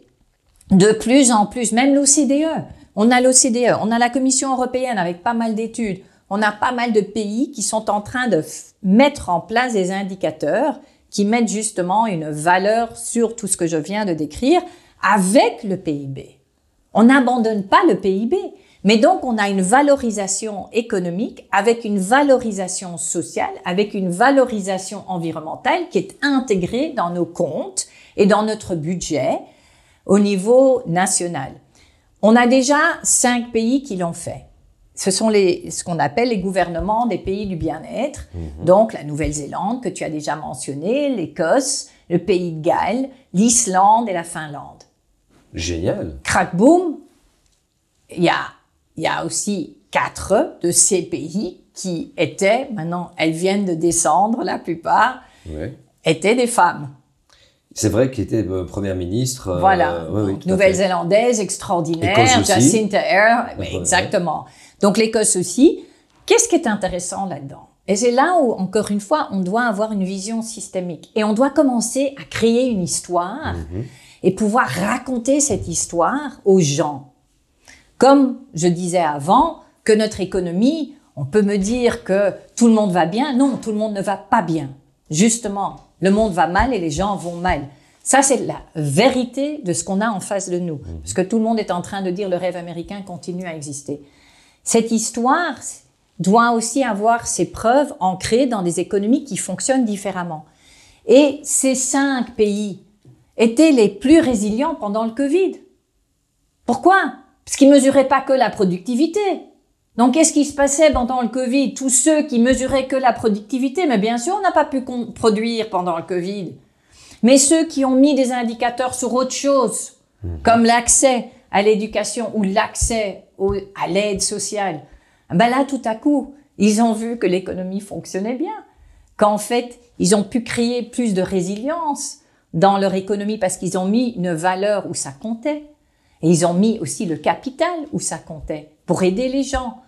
Speaker 2: De plus en plus, même l'OCDE, on a l'OCDE, on a la Commission européenne avec pas mal d'études, on a pas mal de pays qui sont en train de mettre en place des indicateurs qui mettent justement une valeur sur tout ce que je viens de décrire avec le PIB. On n'abandonne pas le PIB, mais donc on a une valorisation économique avec une valorisation sociale, avec une valorisation environnementale qui est intégrée dans nos comptes et dans notre budget au niveau national. On a déjà cinq pays qui l'ont fait ce sont les, ce qu'on appelle les gouvernements des pays du bien-être, mhm. donc la Nouvelle-Zélande que tu as déjà mentionné, l'Écosse, le Pays de Galles, l'Islande et la Finlande.
Speaker 1: Génial.
Speaker 2: Crac boom il y a, aussi quatre de ces pays qui étaient, maintenant elles viennent de descendre la plupart, étaient des femmes.
Speaker 1: C'est vrai qu'ils était euh, première ministre. Euh, voilà,
Speaker 2: nouvelle-zélandaise extraordinaire, Jacinta exactement. Donc l'Écosse aussi. Qu'est-ce qui est intéressant là-dedans Et c'est là où, encore une fois, on doit avoir une vision systémique. Et on doit commencer à créer une histoire mhm. et pouvoir raconter cette histoire aux gens. Comme je disais avant, que notre économie, on peut me dire que tout le monde va bien. Non, tout le monde ne va pas bien. Justement, le monde va mal et les gens vont mal. Ça, c'est la vérité de ce qu'on a en face de nous. Mhm. Parce que tout le monde est en train de dire le rêve américain continue à exister. Cette histoire doit aussi avoir ses preuves ancrées dans des économies qui fonctionnent différemment. Et ces cinq pays étaient les plus résilients pendant le Covid. Pourquoi Parce qu'ils ne mesuraient pas que la productivité. Donc qu'est-ce qui se passait pendant le Covid Tous ceux qui mesuraient que la productivité, mais bien sûr on n'a pas pu produire pendant le Covid. Mais ceux qui ont mis des indicateurs sur autre chose, mmh. comme l'accès, à l'éducation ou l'accès à l'aide sociale, ben là, tout à coup, ils ont vu que l'économie fonctionnait bien, qu'en fait, ils ont pu créer plus de résilience dans leur économie parce qu'ils ont mis une valeur où ça comptait. Et ils ont mis aussi le capital où ça comptait pour aider les gens.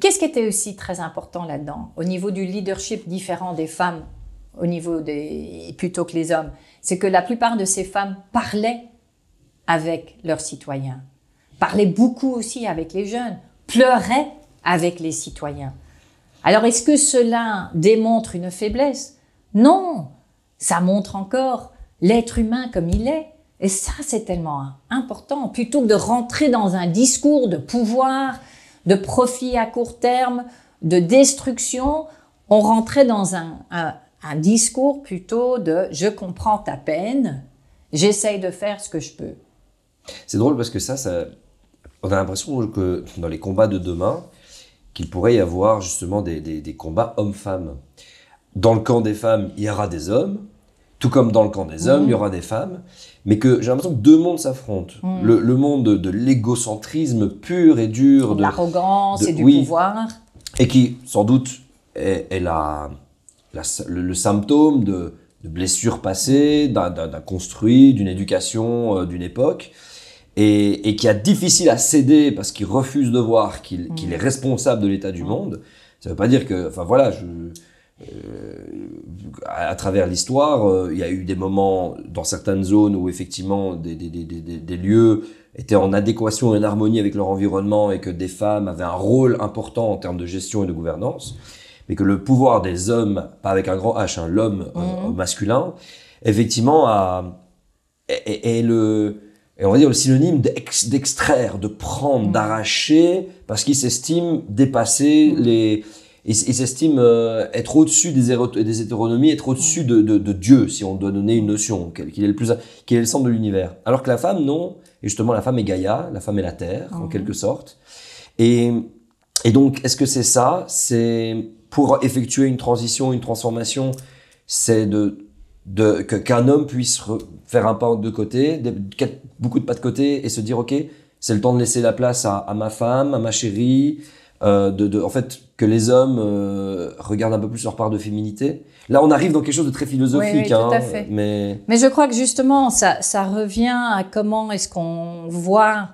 Speaker 2: Qu'est-ce qui était aussi très important là-dedans, au niveau du leadership différent des femmes, au niveau des, plutôt que les hommes, c'est que la plupart de ces femmes parlaient avec leurs citoyens, parlait beaucoup aussi avec les jeunes, pleurait avec les citoyens. Alors est-ce que cela démontre une faiblesse Non, ça montre encore l'être humain comme il est. Et ça, c'est tellement important, plutôt que de rentrer dans un discours de pouvoir, de profit à court terme, de destruction, on rentrait dans un, un, un discours plutôt de je comprends ta peine, j'essaye de faire ce que je peux.
Speaker 1: C'est drôle parce que ça, on a l'impression que dans les combats de demain, qu'il pourrait y avoir justement des, combats hommes-femmes. Dans le camp des femmes, il y aura des hommes, tout comme dans le camp des hommes, il y mmh. aura des femmes, mais que j'ai l'impression que deux mondes s'affrontent. Mmh. Le, monde de, l'égocentrisme pur et dur, de, l'arrogance et du pouvoir, et qui sans doute est, la, le, symptôme de, blessures passées, d'un construit, d'une éducation, euh, d'une époque et, et, qui a difficile à céder parce qu'il refuse de voir qu'il mm. est responsable de l'état du mm. monde, ça veut pas dire que, enfin voilà, je, euh, à, travers l'histoire, euh, il y a eu des moments dans certaines zones où effectivement des, des, des, des, lieux étaient en adéquation et en harmonie avec leur environnement et que des femmes avaient un rôle important en termes de gestion et de gouvernance, mais que le pouvoir des hommes, pas avec un grand H, hein, l'homme euh, mm. masculin, effectivement a, est, est le et on va dire le synonyme d'extraire, de prendre, mm. d'arracher, parce qu'il s'estime dépasser mm. les... Il s'estime euh, être au-dessus des, des hétéronomies, être au-dessus mm. de, Dieu, si on doit donner une notion, qu'il est le plus, qu'il est le centre de l'univers. Alors que la femme, non. Et justement, la femme est Gaïa, la femme est la terre, en quelque sorte. Et, et donc, est-ce que c'est ça C'est pour effectuer une transition, une transformation, c'est de de qu'un homme puisse faire un pas de côté, beaucoup de pas de côté, et se dire ok, c'est le temps de laisser la place à, à ma femme, à ma chérie, euh, de, de, en fait que les hommes euh, regardent un peu plus leur part de féminité. Là, on arrive dans quelque chose de très philosophique. Oui, oui, hein, tout à fait. Mais...
Speaker 2: mais je crois que justement, ça, ça revient à comment est-ce qu'on voit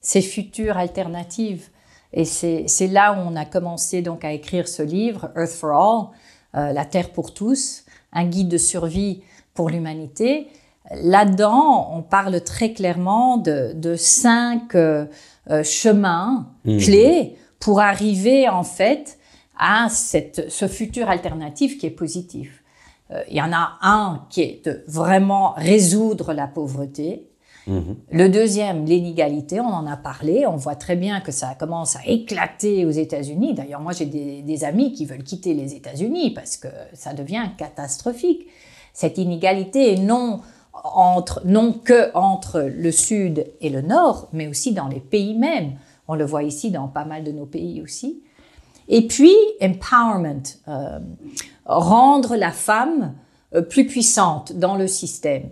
Speaker 2: ces futures alternatives. Et c'est là où on a commencé donc à écrire ce livre, Earth for All, euh, la Terre pour tous, un guide de survie pour l'humanité. Là-dedans, on parle très clairement de, cinq euh, euh, chemins mmh. clés pour arriver en fait à ce futur alternatif qui est positif. Euh, il y en a un qui est de vraiment résoudre la pauvreté, Mhm. Le deuxième, l'inégalité, on en a parlé, on voit très bien que ça commence à éclater aux États-Unis. D'ailleurs, moi j'ai des, amis qui veulent quitter les États-Unis parce que ça devient catastrophique. Cette inégalité non, que entre le Sud et le Nord, mais aussi dans les pays mêmes. On le voit ici dans pas mal de nos pays aussi. Et puis, empowerment, euh, rendre la femme euh, plus puissante dans le système.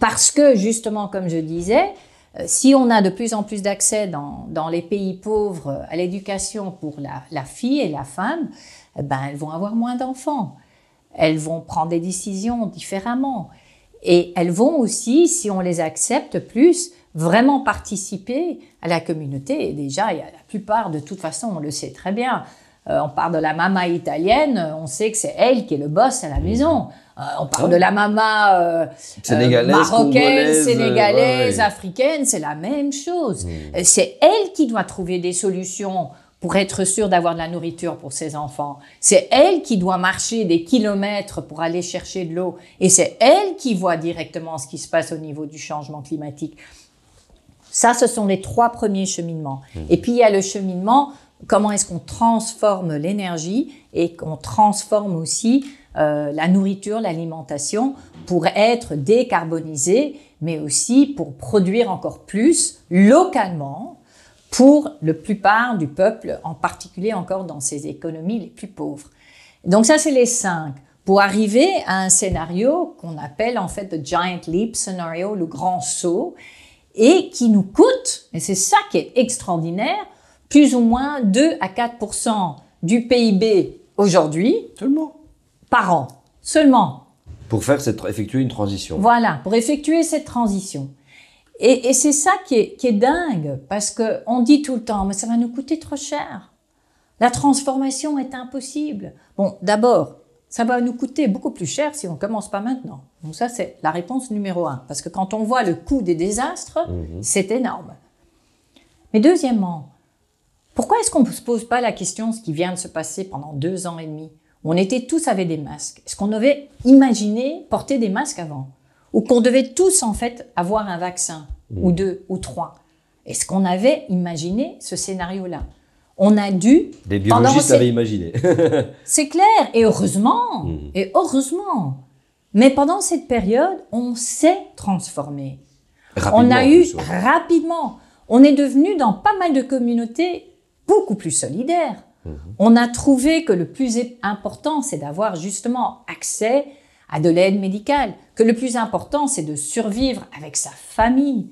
Speaker 2: Parce que justement, comme je disais, euh, si on a de plus en plus d'accès dans, les pays pauvres euh, à l'éducation pour la, fille et la femme, eh ben, elles vont avoir moins d'enfants. Elles vont prendre des décisions différemment. Et elles vont aussi, si on les accepte plus, vraiment participer à la communauté. Et déjà, la plupart, de toute façon, on le sait très bien, euh, on parle de la mama italienne, on sait que c'est elle qui est le boss à la mhm. maison. Euh, on parle de la maman euh, marocaine, sénégalaise, africaine, c'est la même chose. Mhm. C'est elle qui doit trouver des solutions pour être sûre d'avoir de la nourriture pour ses enfants. C'est elle qui doit marcher des kilomètres pour aller chercher de l'eau. Et c'est elle qui voit directement ce qui se passe au niveau du changement climatique. Ça, ce sont les trois premiers cheminements. Mhm. Et puis, il y a le cheminement comment est-ce qu'on transforme l'énergie et qu'on transforme aussi euh, la nourriture, l'alimentation pour être décarbonisé, mais aussi pour produire encore plus localement pour la plupart du peuple, en particulier encore dans ces économies les plus pauvres. Donc ça, c'est les cinq. Pour arriver à un scénario qu'on appelle en fait le Giant Leap Scenario, le grand saut, et qui nous coûte, et c'est ça qui est extraordinaire, plus ou moins 2 à 4 du PIB aujourd'hui. Seulement. Par an. Seulement.
Speaker 1: Pour faire cette, effectuer une transition.
Speaker 2: Voilà, pour effectuer cette transition. Et, c'est ça qui est, dingue, parce que on dit tout le temps, mais ça va nous coûter trop cher. La transformation est impossible. Bon, d'abord, ça va nous coûter beaucoup plus cher si on ne commence pas maintenant. Donc ça, c'est la réponse numéro un, parce que quand on voit le coût des désastres, mmh. c'est énorme. Mais deuxièmement, pourquoi est-ce qu'on ne se pose pas la question de ce qui vient de se passer pendant deux ans et demi On était tous avec des masques. Est-ce qu'on avait imaginé porter des masques avant Ou qu'on devait tous, en fait, avoir un vaccin Ou mm. deux Ou trois Est-ce qu'on avait imaginé ce scénario-là on a dû. Les biologistes l'avaient
Speaker 1: imaginé.
Speaker 2: c'est clair, et heureusement, mm. et heureusement. Mais pendant cette période, on s'est transformé. On a eu rapidement. On est devenu dans pas mal de communautés beaucoup plus solidaire. Mhm. On a trouvé que le plus important, c'est d'avoir justement accès à de l'aide médicale, que le plus important, c'est de survivre avec sa famille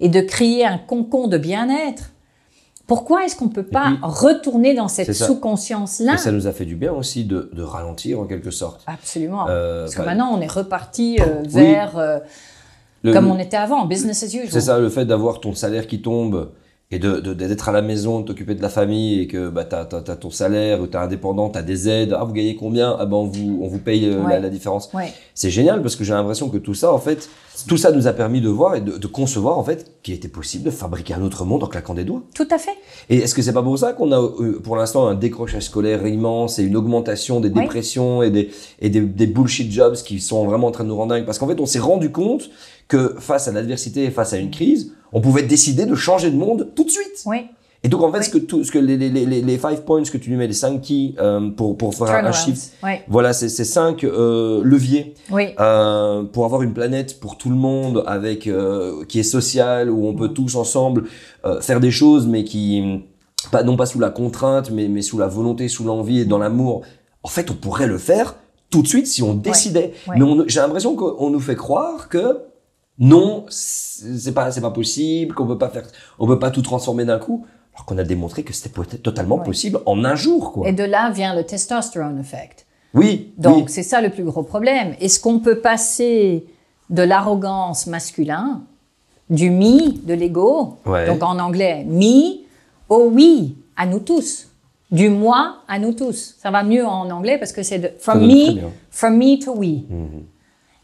Speaker 2: et de créer un concon de bien-être. Pourquoi est-ce qu'on ne peut pas retourner dans cette sous-conscience-là Ça
Speaker 1: nous a fait du bien aussi de, ralentir en quelque sorte.
Speaker 2: Absolument.
Speaker 1: Euh, Parce que bah, maintenant,
Speaker 2: on est reparti euh, vers euh, comme on était avant, business as usual. C'est ça,
Speaker 1: le fait d'avoir ton salaire qui tombe et d'être de, d'être à la maison, de t'occuper de la famille et que bah, tu as, ton salaire, tu es indépendant, tu as des aides, ah, vous gagnez combien ah, ben on, vous, on vous paye euh, la, différence. C'est génial parce que j'ai l'impression que tout ça, en fait, tout ça nous a permis de voir et de, concevoir en fait qu'il était possible de fabriquer un autre monde en claquant des doigts. Tout à fait. Et est-ce que c'est pas pour ça qu'on a euh, pour l'instant un décrochage scolaire immense et une augmentation des dépressions et, des, et bullshit jobs qui sont vraiment en train de nous rendre dingue Parce qu'en fait, on s'est rendu compte que face à l'adversité et face à une crise, on pouvait décider de changer de monde tout de suite. Oui. Et donc en fait, ce que, tout, ce que les, les, les, les, five points que tu lui mets, les cinq qui euh, pour, pour faire un shift, voilà, c'est ces cinq euh, leviers oui. euh, pour avoir une planète pour tout le monde, avec euh, qui est sociale, où on peut tous ensemble euh, faire des choses, mais qui pas, non pas sous la contrainte, mais, mais sous la volonté, sous l'envie et dans l'amour. En fait, on pourrait le faire tout de suite si on décidait. Mais j'ai l'impression qu'on nous fait croire que non, c'est pas, pas possible, qu'on peut on peut pas tout transformer d'un coup. Alors qu'on a démontré que c'était totalement possible en un jour, Et
Speaker 2: de là vient le testosterone effect.
Speaker 1: Oui. Donc c'est
Speaker 2: ça le plus gros problème. Est-ce qu'on peut passer de l'arrogance masculine, du me, de l'ego, donc en anglais me, au oui, à nous tous, du moi à nous tous. Ça va mieux en anglais parce que c'est from me, from me to we. Mhm.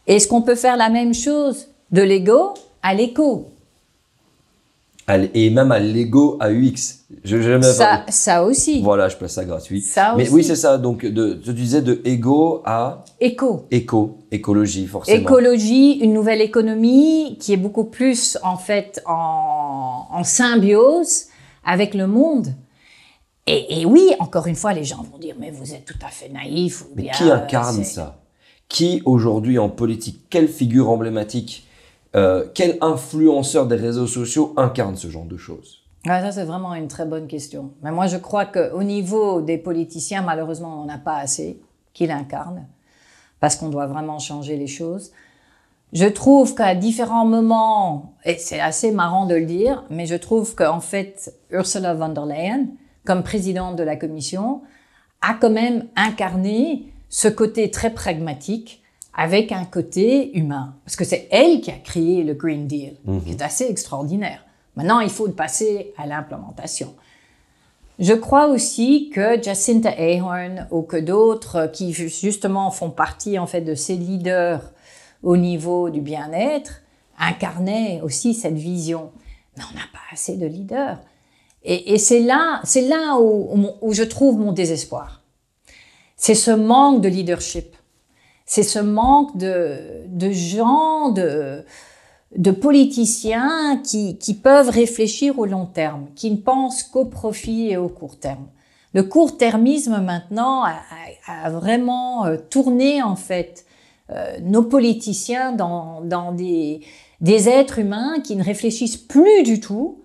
Speaker 2: Est-ce qu'on peut faire la même chose de l'ego à l'écho.
Speaker 1: Et même à l'ego à UX. Je, ça,
Speaker 2: ça, aussi.
Speaker 1: Voilà, je place ça gratuit. Ça Mais oui, c'est ça. Donc, de, tu disais de ego à. Éco. Éco. Écologie, forcément.
Speaker 2: Écologie, une nouvelle économie qui est beaucoup plus, en fait, en, symbiose avec le monde. Et, oui, encore une fois, les gens vont dire, mais vous êtes tout à fait naïf. mais qui incarne euh,
Speaker 1: ça Qui aujourd'hui en politique Quelle figure emblématique euh, quel influenceur des réseaux sociaux incarne ce genre de choses
Speaker 2: ah, ça, c'est vraiment une très bonne question. Mais moi, je crois qu'au niveau des politiciens, malheureusement, on n'a pas assez qui l'incarne parce qu'on doit vraiment changer les choses. Je trouve qu'à différents moments, et c'est assez marrant de le dire, mais je trouve qu'en fait, Ursula von der Leyen, comme présidente de la Commission, a quand même incarné ce côté très pragmatique avec un côté humain. Parce que c'est elle qui a créé le Green Deal, qui mhm. est assez extraordinaire. Maintenant, il faut passer à l'implémentation. Je crois aussi que Jacinta Ahern ou que d'autres qui justement font partie en fait de ces leaders au niveau du bien-être incarnaient aussi cette vision. Mais on n'a pas assez de leaders. Et, c'est là, c'est là où je trouve mon désespoir. C'est ce manque de leadership c'est ce manque de, de gens, de, de politiciens qui, qui, peuvent réfléchir au long terme, qui ne pensent qu'au profit et au court terme. Le court-termisme maintenant a, a, vraiment euh, tourné en fait euh, nos politiciens dans, dans des, des, êtres humains qui ne réfléchissent plus du tout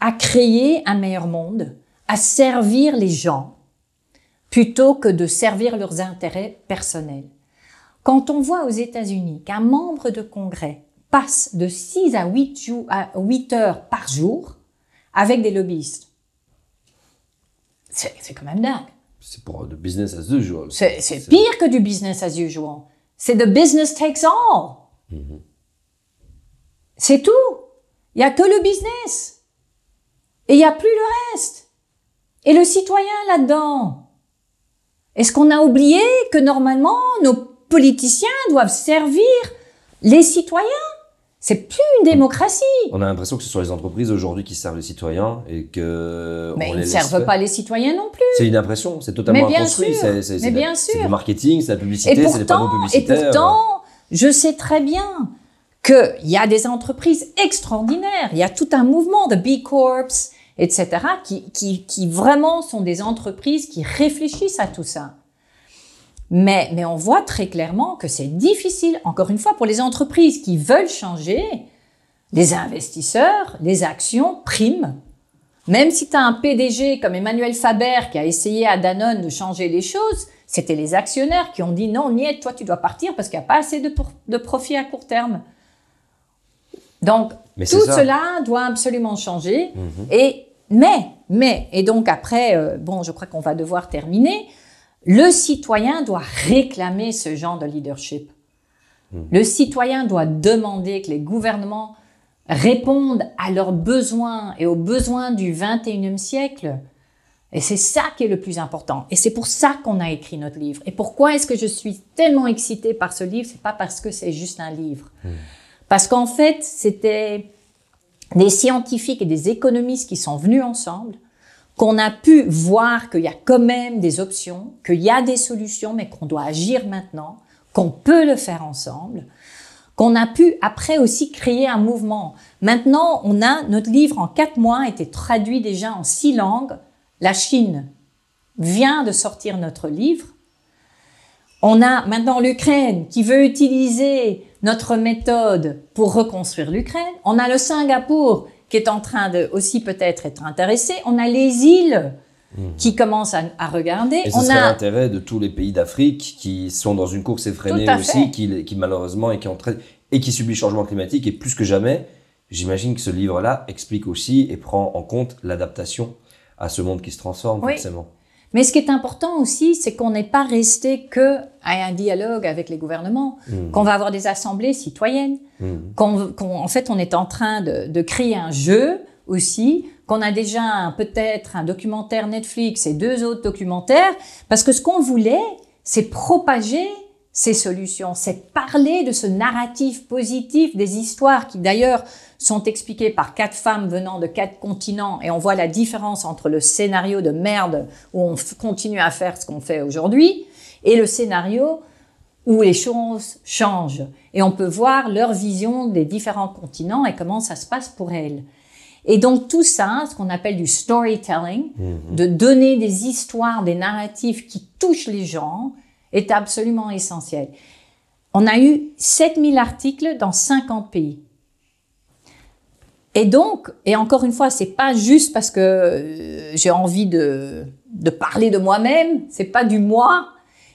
Speaker 2: à créer un meilleur monde, à servir les gens, plutôt que de servir leurs intérêts personnels. Quand on voit aux États-Unis qu'un membre de Congrès passe de 6 à 8, 8 heures par jour avec des lobbyistes, c'est quand même dingue.
Speaker 1: C'est pour du business as usual. C'est pire
Speaker 2: que du business as usual. C'est the business takes all. Mm-hmm. C'est tout. Il n'y a que le business. Et il n'y a plus le reste. Et le citoyen là-dedans. Est-ce qu'on a oublié que normalement, nos politiciens doivent servir les citoyens. C'est plus une démocratie.
Speaker 1: On a l'impression que ce sont les entreprises aujourd'hui qui servent les citoyens et que. Mais on ils ne servent pas
Speaker 2: les citoyens non plus.
Speaker 1: C'est une impression, c'est totalement Mais bien C'est, Mais bien sûr. C'est du marketing, c'est la publicité, c'est des publicitaires. Et pourtant,
Speaker 2: je sais très bien qu'il y a des entreprises extraordinaires. Il y a tout un mouvement de B Corps, etc., qui, qui, qui vraiment sont des entreprises qui réfléchissent à tout ça. Mais, on voit très clairement que c'est difficile, encore une fois, pour les entreprises qui veulent changer, les investisseurs, les actions priment. Même si tu as un PDG comme Emmanuel Faber qui a essayé à Danone de changer les choses, c'était les actionnaires qui ont dit non, Nietzsche, toi tu dois partir parce qu'il n'y a pas assez de, profits profit à court terme. Donc, tout cela doit absolument changer. Mhm. Et, mais, mais, et donc après, euh, bon, je crois qu'on va devoir terminer. Le citoyen doit réclamer ce genre de leadership. Hmm. Le citoyen doit demander que les gouvernements répondent à leurs besoins et aux besoins du 21e siècle. Et c'est ça qui est le plus important. Et c'est pour ça qu'on a écrit notre livre. Et pourquoi est-ce que je suis tellement excitée par ce livre C'est pas parce que c'est juste un livre. Hmm. Parce qu'en fait, c'était des scientifiques et des économistes qui sont venus ensemble qu'on a pu voir qu'il y a quand même des options, qu'il y a des solutions, mais qu'on doit agir maintenant, qu'on peut le faire ensemble, qu'on a pu après aussi créer un mouvement. Maintenant, on a notre livre en quatre mois a été traduit déjà en six langues. La Chine vient de sortir notre livre. On a maintenant l'Ukraine qui veut utiliser notre méthode pour reconstruire l'Ukraine. On a le Singapour qui est en train de aussi peut-être être intéressé. On a les îles mhm. qui commencent à, regarder. Et ce serait a
Speaker 1: l'intérêt de tous les pays d'Afrique qui sont dans une course effrénée aussi, qui, qui, malheureusement et qui, train et qui subit le changement climatique et plus que jamais. J'imagine que ce livre-là explique aussi et prend en compte l'adaptation à ce monde qui se transforme forcément.
Speaker 2: Mais ce qui est important aussi, c'est qu'on n'est pas resté que à un dialogue avec les gouvernements, hmm. qu'on va avoir des assemblées citoyennes, hmm. qu'en fait, on est en train de créer un jeu aussi, qu'on a déjà peut-être un documentaire Netflix et deux autres documentaires, parce que ce qu'on voulait, c'est propager ces solutions, c'est parler de ce narratif positif des histoires qui d'ailleurs sont expliquées par quatre femmes venant de quatre continents et on voit la différence entre le scénario de merde où on continue à faire ce qu'on fait aujourd'hui et le scénario où les choses changent et on peut voir leur vision des différents continents et comment ça se passe pour elles. Et donc tout ça, ce qu'on appelle du storytelling, mhm. de donner des histoires, des narratifs qui touchent les gens, est absolument essentiel. On a eu 7000 articles dans 50 pays. Et donc, et encore une fois, c'est pas juste parce que euh, j'ai envie de, de parler de moi-même, c'est pas du moi,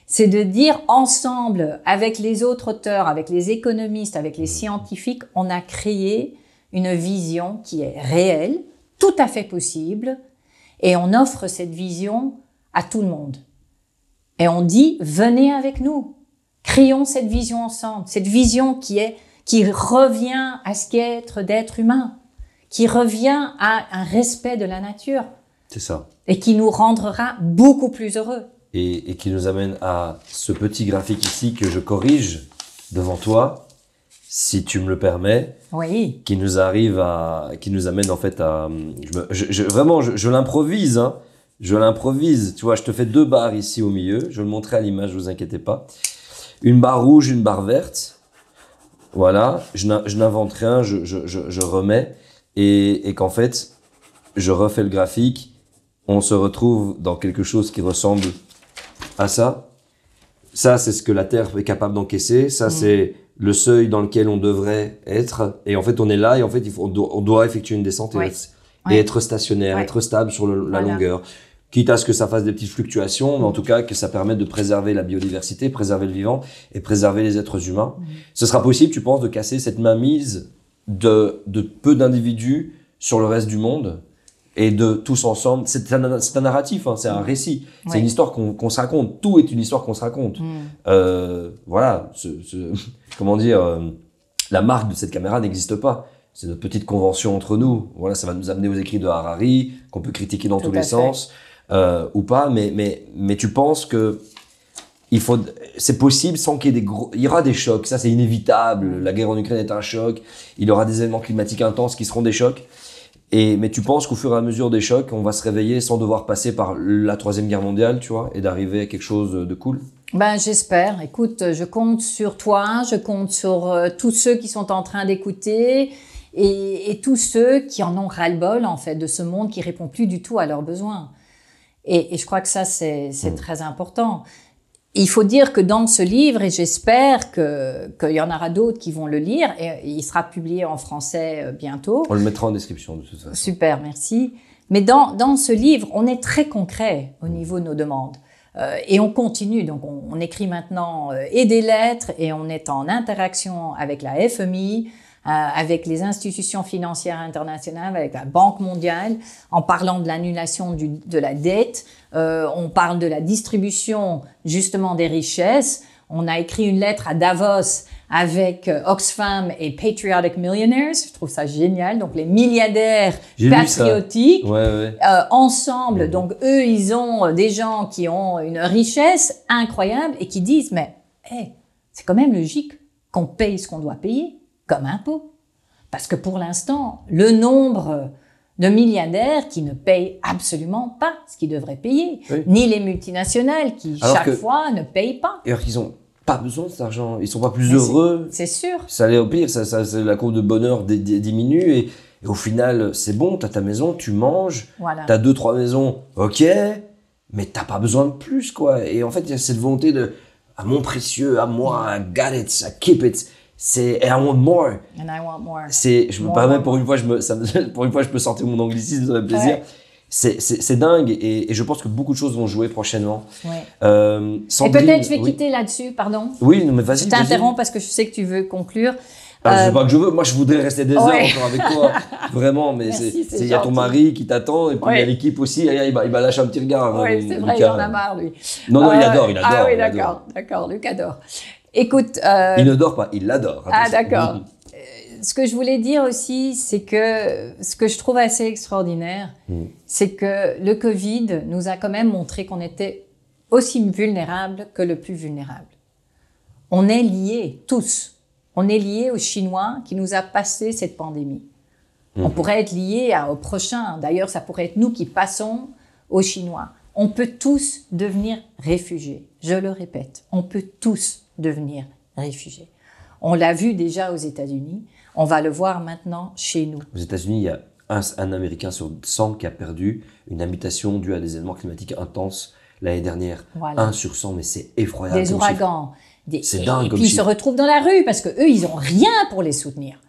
Speaker 2: c'est de dire ensemble, avec les autres auteurs, avec les économistes, avec les scientifiques, on a créé une vision qui est réelle, tout à fait possible, et on offre cette vision à tout le monde. Et on dit, venez avec nous, créons cette vision ensemble, cette vision qui est qui revient à ce qu'être d'être humain qui revient à un respect de la nature. C'est ça. Et qui nous rendra beaucoup plus heureux.
Speaker 1: Et, qui nous amène à ce petit graphique ici que je corrige devant toi, si tu me le permets. Oui. Qui nous arrive à, qui nous amène en fait à, vraiment, je, l'improvise, hein. Je l'improvise. Tu vois, je te fais deux barres ici au milieu. Je vais le montrer à l'image, vous inquiétez pas. Une barre rouge, une barre verte. Voilà. Je n'invente rien, je, je remets et, qu'en fait, je refais le graphique, on se retrouve dans quelque chose qui ressemble à ça. Ça, c'est ce que la Terre est capable d'encaisser. Ça, mm. c'est le seuil dans lequel on devrait être. Et en fait, on est là et en fait, il faut, on, doit, effectuer une descente et, être, stationnaire, être stable sur la longueur. Quitte à ce que ça fasse des petites fluctuations, mais en tout cas, que ça permette de préserver la biodiversité, préserver le vivant et préserver les êtres humains. Mm. Ce sera possible, tu penses, de casser cette mainmise de, peu d'individus sur le reste du monde et de tous ensemble. C'est un, narratif, c'est un hein, mm. récit, c'est une histoire qu'on se raconte. Tout est une histoire qu'on se raconte. Mm. Euh, voilà, comment dire, euh, la marque de cette caméra n'existe pas. C'est notre petite convention entre nous. Voilà, ça va nous amener aux écrits de Harari qu'on peut critiquer dans tous les sens euh, ou pas. Mais mais mais tu penses que il faut, c'est possible sans qu'il y ait des gros, il y aura des chocs, ça c'est inévitable. La guerre en Ukraine est un choc. Il y aura des événements climatiques intenses qui seront des chocs. Et, mais tu penses qu'au fur et à mesure des chocs, on va se réveiller sans devoir passer par la troisième guerre mondiale, tu vois, et d'arriver à quelque chose de cool?
Speaker 2: Ben, j'espère. Écoute, je compte sur toi, je compte sur euh, tous ceux qui sont en train d'écouter et, tous ceux qui en ont ras-le-bol, en fait, de ce monde qui répond plus du tout à leurs besoins. Et, je crois que ça, c'est hmm. très important il faut dire que dans ce livre, et j'espère qu'il y en aura d'autres qui vont le lire, et euh, il sera publié en français euh, bientôt. On le
Speaker 1: mettra en description de tout ça.
Speaker 2: Super, merci. Mais dans, dans ce livre, on est très concret au niveau de nos demandes. Euh, et on continue, donc on, écrit maintenant euh, et des lettres, et on est en interaction avec la FMI, avec les institutions financières internationales, avec la Banque mondiale, en parlant de l'annulation de la dette, euh, on parle de la distribution justement des richesses. On a écrit une lettre à Davos avec euh, Oxfam et Patriotic Millionaires. Je trouve ça génial. Donc les milliardaires patriotiques euh, ensemble. Donc eux, ils ont des gens qui ont une richesse incroyable et qui disent mais eh c'est quand même logique qu'on paye ce qu'on doit payer comme impôt. Parce que pour l'instant, le nombre de milliardaires qui ne payent absolument pas ce qu'ils devraient payer, ni les multinationales qui chaque fois ne payent pas.
Speaker 1: Et alors qu'ils ont pas besoin de cet argent, ils ne sont pas plus heureux. C'est sûr. Ça allait au pire, ça, ça, la courbe de bonheur diminue et, au final c'est bon, tu as ta maison, tu manges, voilà. tu as deux trois maisons, ok, mais t'as pas besoin de plus quoi. Et en fait il y a cette volonté de à mon précieux, à moi, à got it, à keep it c'est I want more.
Speaker 2: And I want more. C'est, je me permets pour
Speaker 1: une fois, je me, pour une fois, je peux sortir mon anglicisme, ça me plaisir. C'est dingue et, je pense que beaucoup de choses vont jouer prochainement. Euh, et peut-être je vais quitter
Speaker 2: là-dessus, pardon,
Speaker 1: Oui, mais vas-y. Je t'interromps
Speaker 2: parce que je sais que tu veux conclure. Ah, je ne sais euh, pas que je
Speaker 1: veux, moi je voudrais rester des heures encore avec toi, vraiment, mais il y a ton mari qui t'attend et puis il y a l'équipe aussi, il va, bah, il va lâcher un petit regard. Hein, oui, c'est vrai, il en a marre
Speaker 2: lui. Non, non, il euh, ah adore, il adore. Ah oui, d'accord, d'accord, Luc adore. Écoute. Euh, il ne
Speaker 1: dort pas, il l'adore. Hein, ah, d'accord.
Speaker 2: Euh, ce que je voulais dire aussi, c'est que ce que je trouve assez extraordinaire, hmm. c'est que le Covid nous a quand même montré qu'on était aussi vulnérable que le plus vulnérable. On est liés, tous. On est liés aux Chinois qui nous a passé cette pandémie. Hmm. On pourrait être liés à, au prochain. D'ailleurs, ça pourrait être nous qui passons aux Chinois. On peut tous devenir réfugiés. Je le répète, on peut tous devenir réfugié. On l'a vu déjà aux États-Unis, on va le voir maintenant chez nous.
Speaker 1: Aux États-Unis, il y a un, Américain sur 100 qui a perdu une habitation due à des événements climatiques intenses l'année dernière. Un sur 100, mais c'est effroyable. Des ouragans.
Speaker 2: Des... C'est dingue. Et puis ils se retrouvent dans la rue parce que eux, ils n'ont rien pour les soutenir.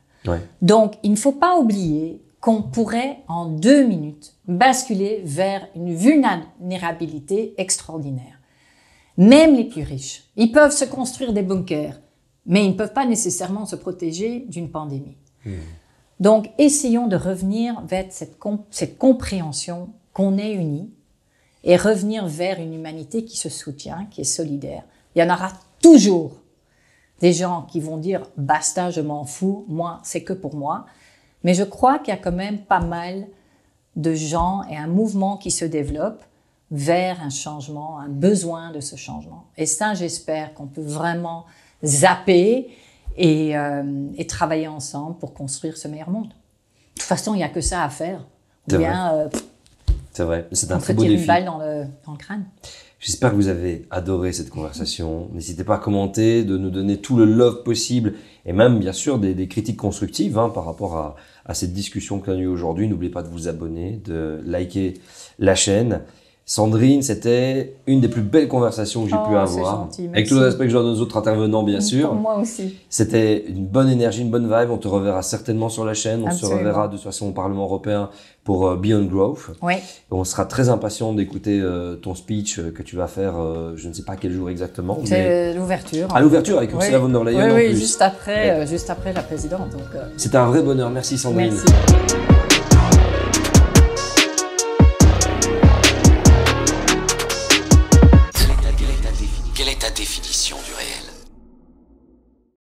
Speaker 2: Donc, il ne faut pas oublier qu'on pourrait, en deux minutes, basculer vers une vulnérabilité extraordinaire. Même les plus riches, ils peuvent se construire des bunkers, mais ils ne peuvent pas nécessairement se protéger d'une pandémie. Hmm. Donc, essayons de revenir vers cette, cette compréhension qu'on est unis et revenir vers une humanité qui se soutient, qui est solidaire. Il y en aura toujours des gens qui vont dire basta, je m'en fous, moi, c'est que pour moi. Mais je crois qu'il y a quand même pas mal de gens et un mouvement qui se développe vers un changement, un besoin de ce changement. Et ça, j'espère qu'on peut vraiment zapper et, euh, travailler ensemble pour construire ce meilleur monde. De toute façon, il n'y a que ça à faire. Ou bien, euh,
Speaker 1: c'est vrai, c'est un très beau défi. une balle
Speaker 2: dans le, dans le crâne.
Speaker 1: J'espère que vous avez adoré cette conversation. N'hésitez pas à commenter, de nous donner tout le love possible et même bien sûr des, critiques constructives hein, par rapport à, à cette discussion qu'on a eue aujourd'hui. N'oubliez pas de vous abonner, de liker la chaîne. Sandrine, c'était une des plus belles conversations que j'ai pu oh, avoir. Avec tout le respect que je autres intervenants, bien sûr. moi aussi. C'était une bonne énergie, une bonne vibe. On te reverra certainement sur la chaîne. On se reverra de toute façon au Parlement européen pour euh, Beyond Growth. Oui. On sera très impatient d'écouter euh, ton speech euh, que tu vas faire, je ne sais pas quel jour exactement. C'est
Speaker 2: l'ouverture. À l'ouverture avec Ursula von der Oui, juste après, juste après la présidente.
Speaker 1: C'est un vrai bonheur. Merci Sandrine. Merci.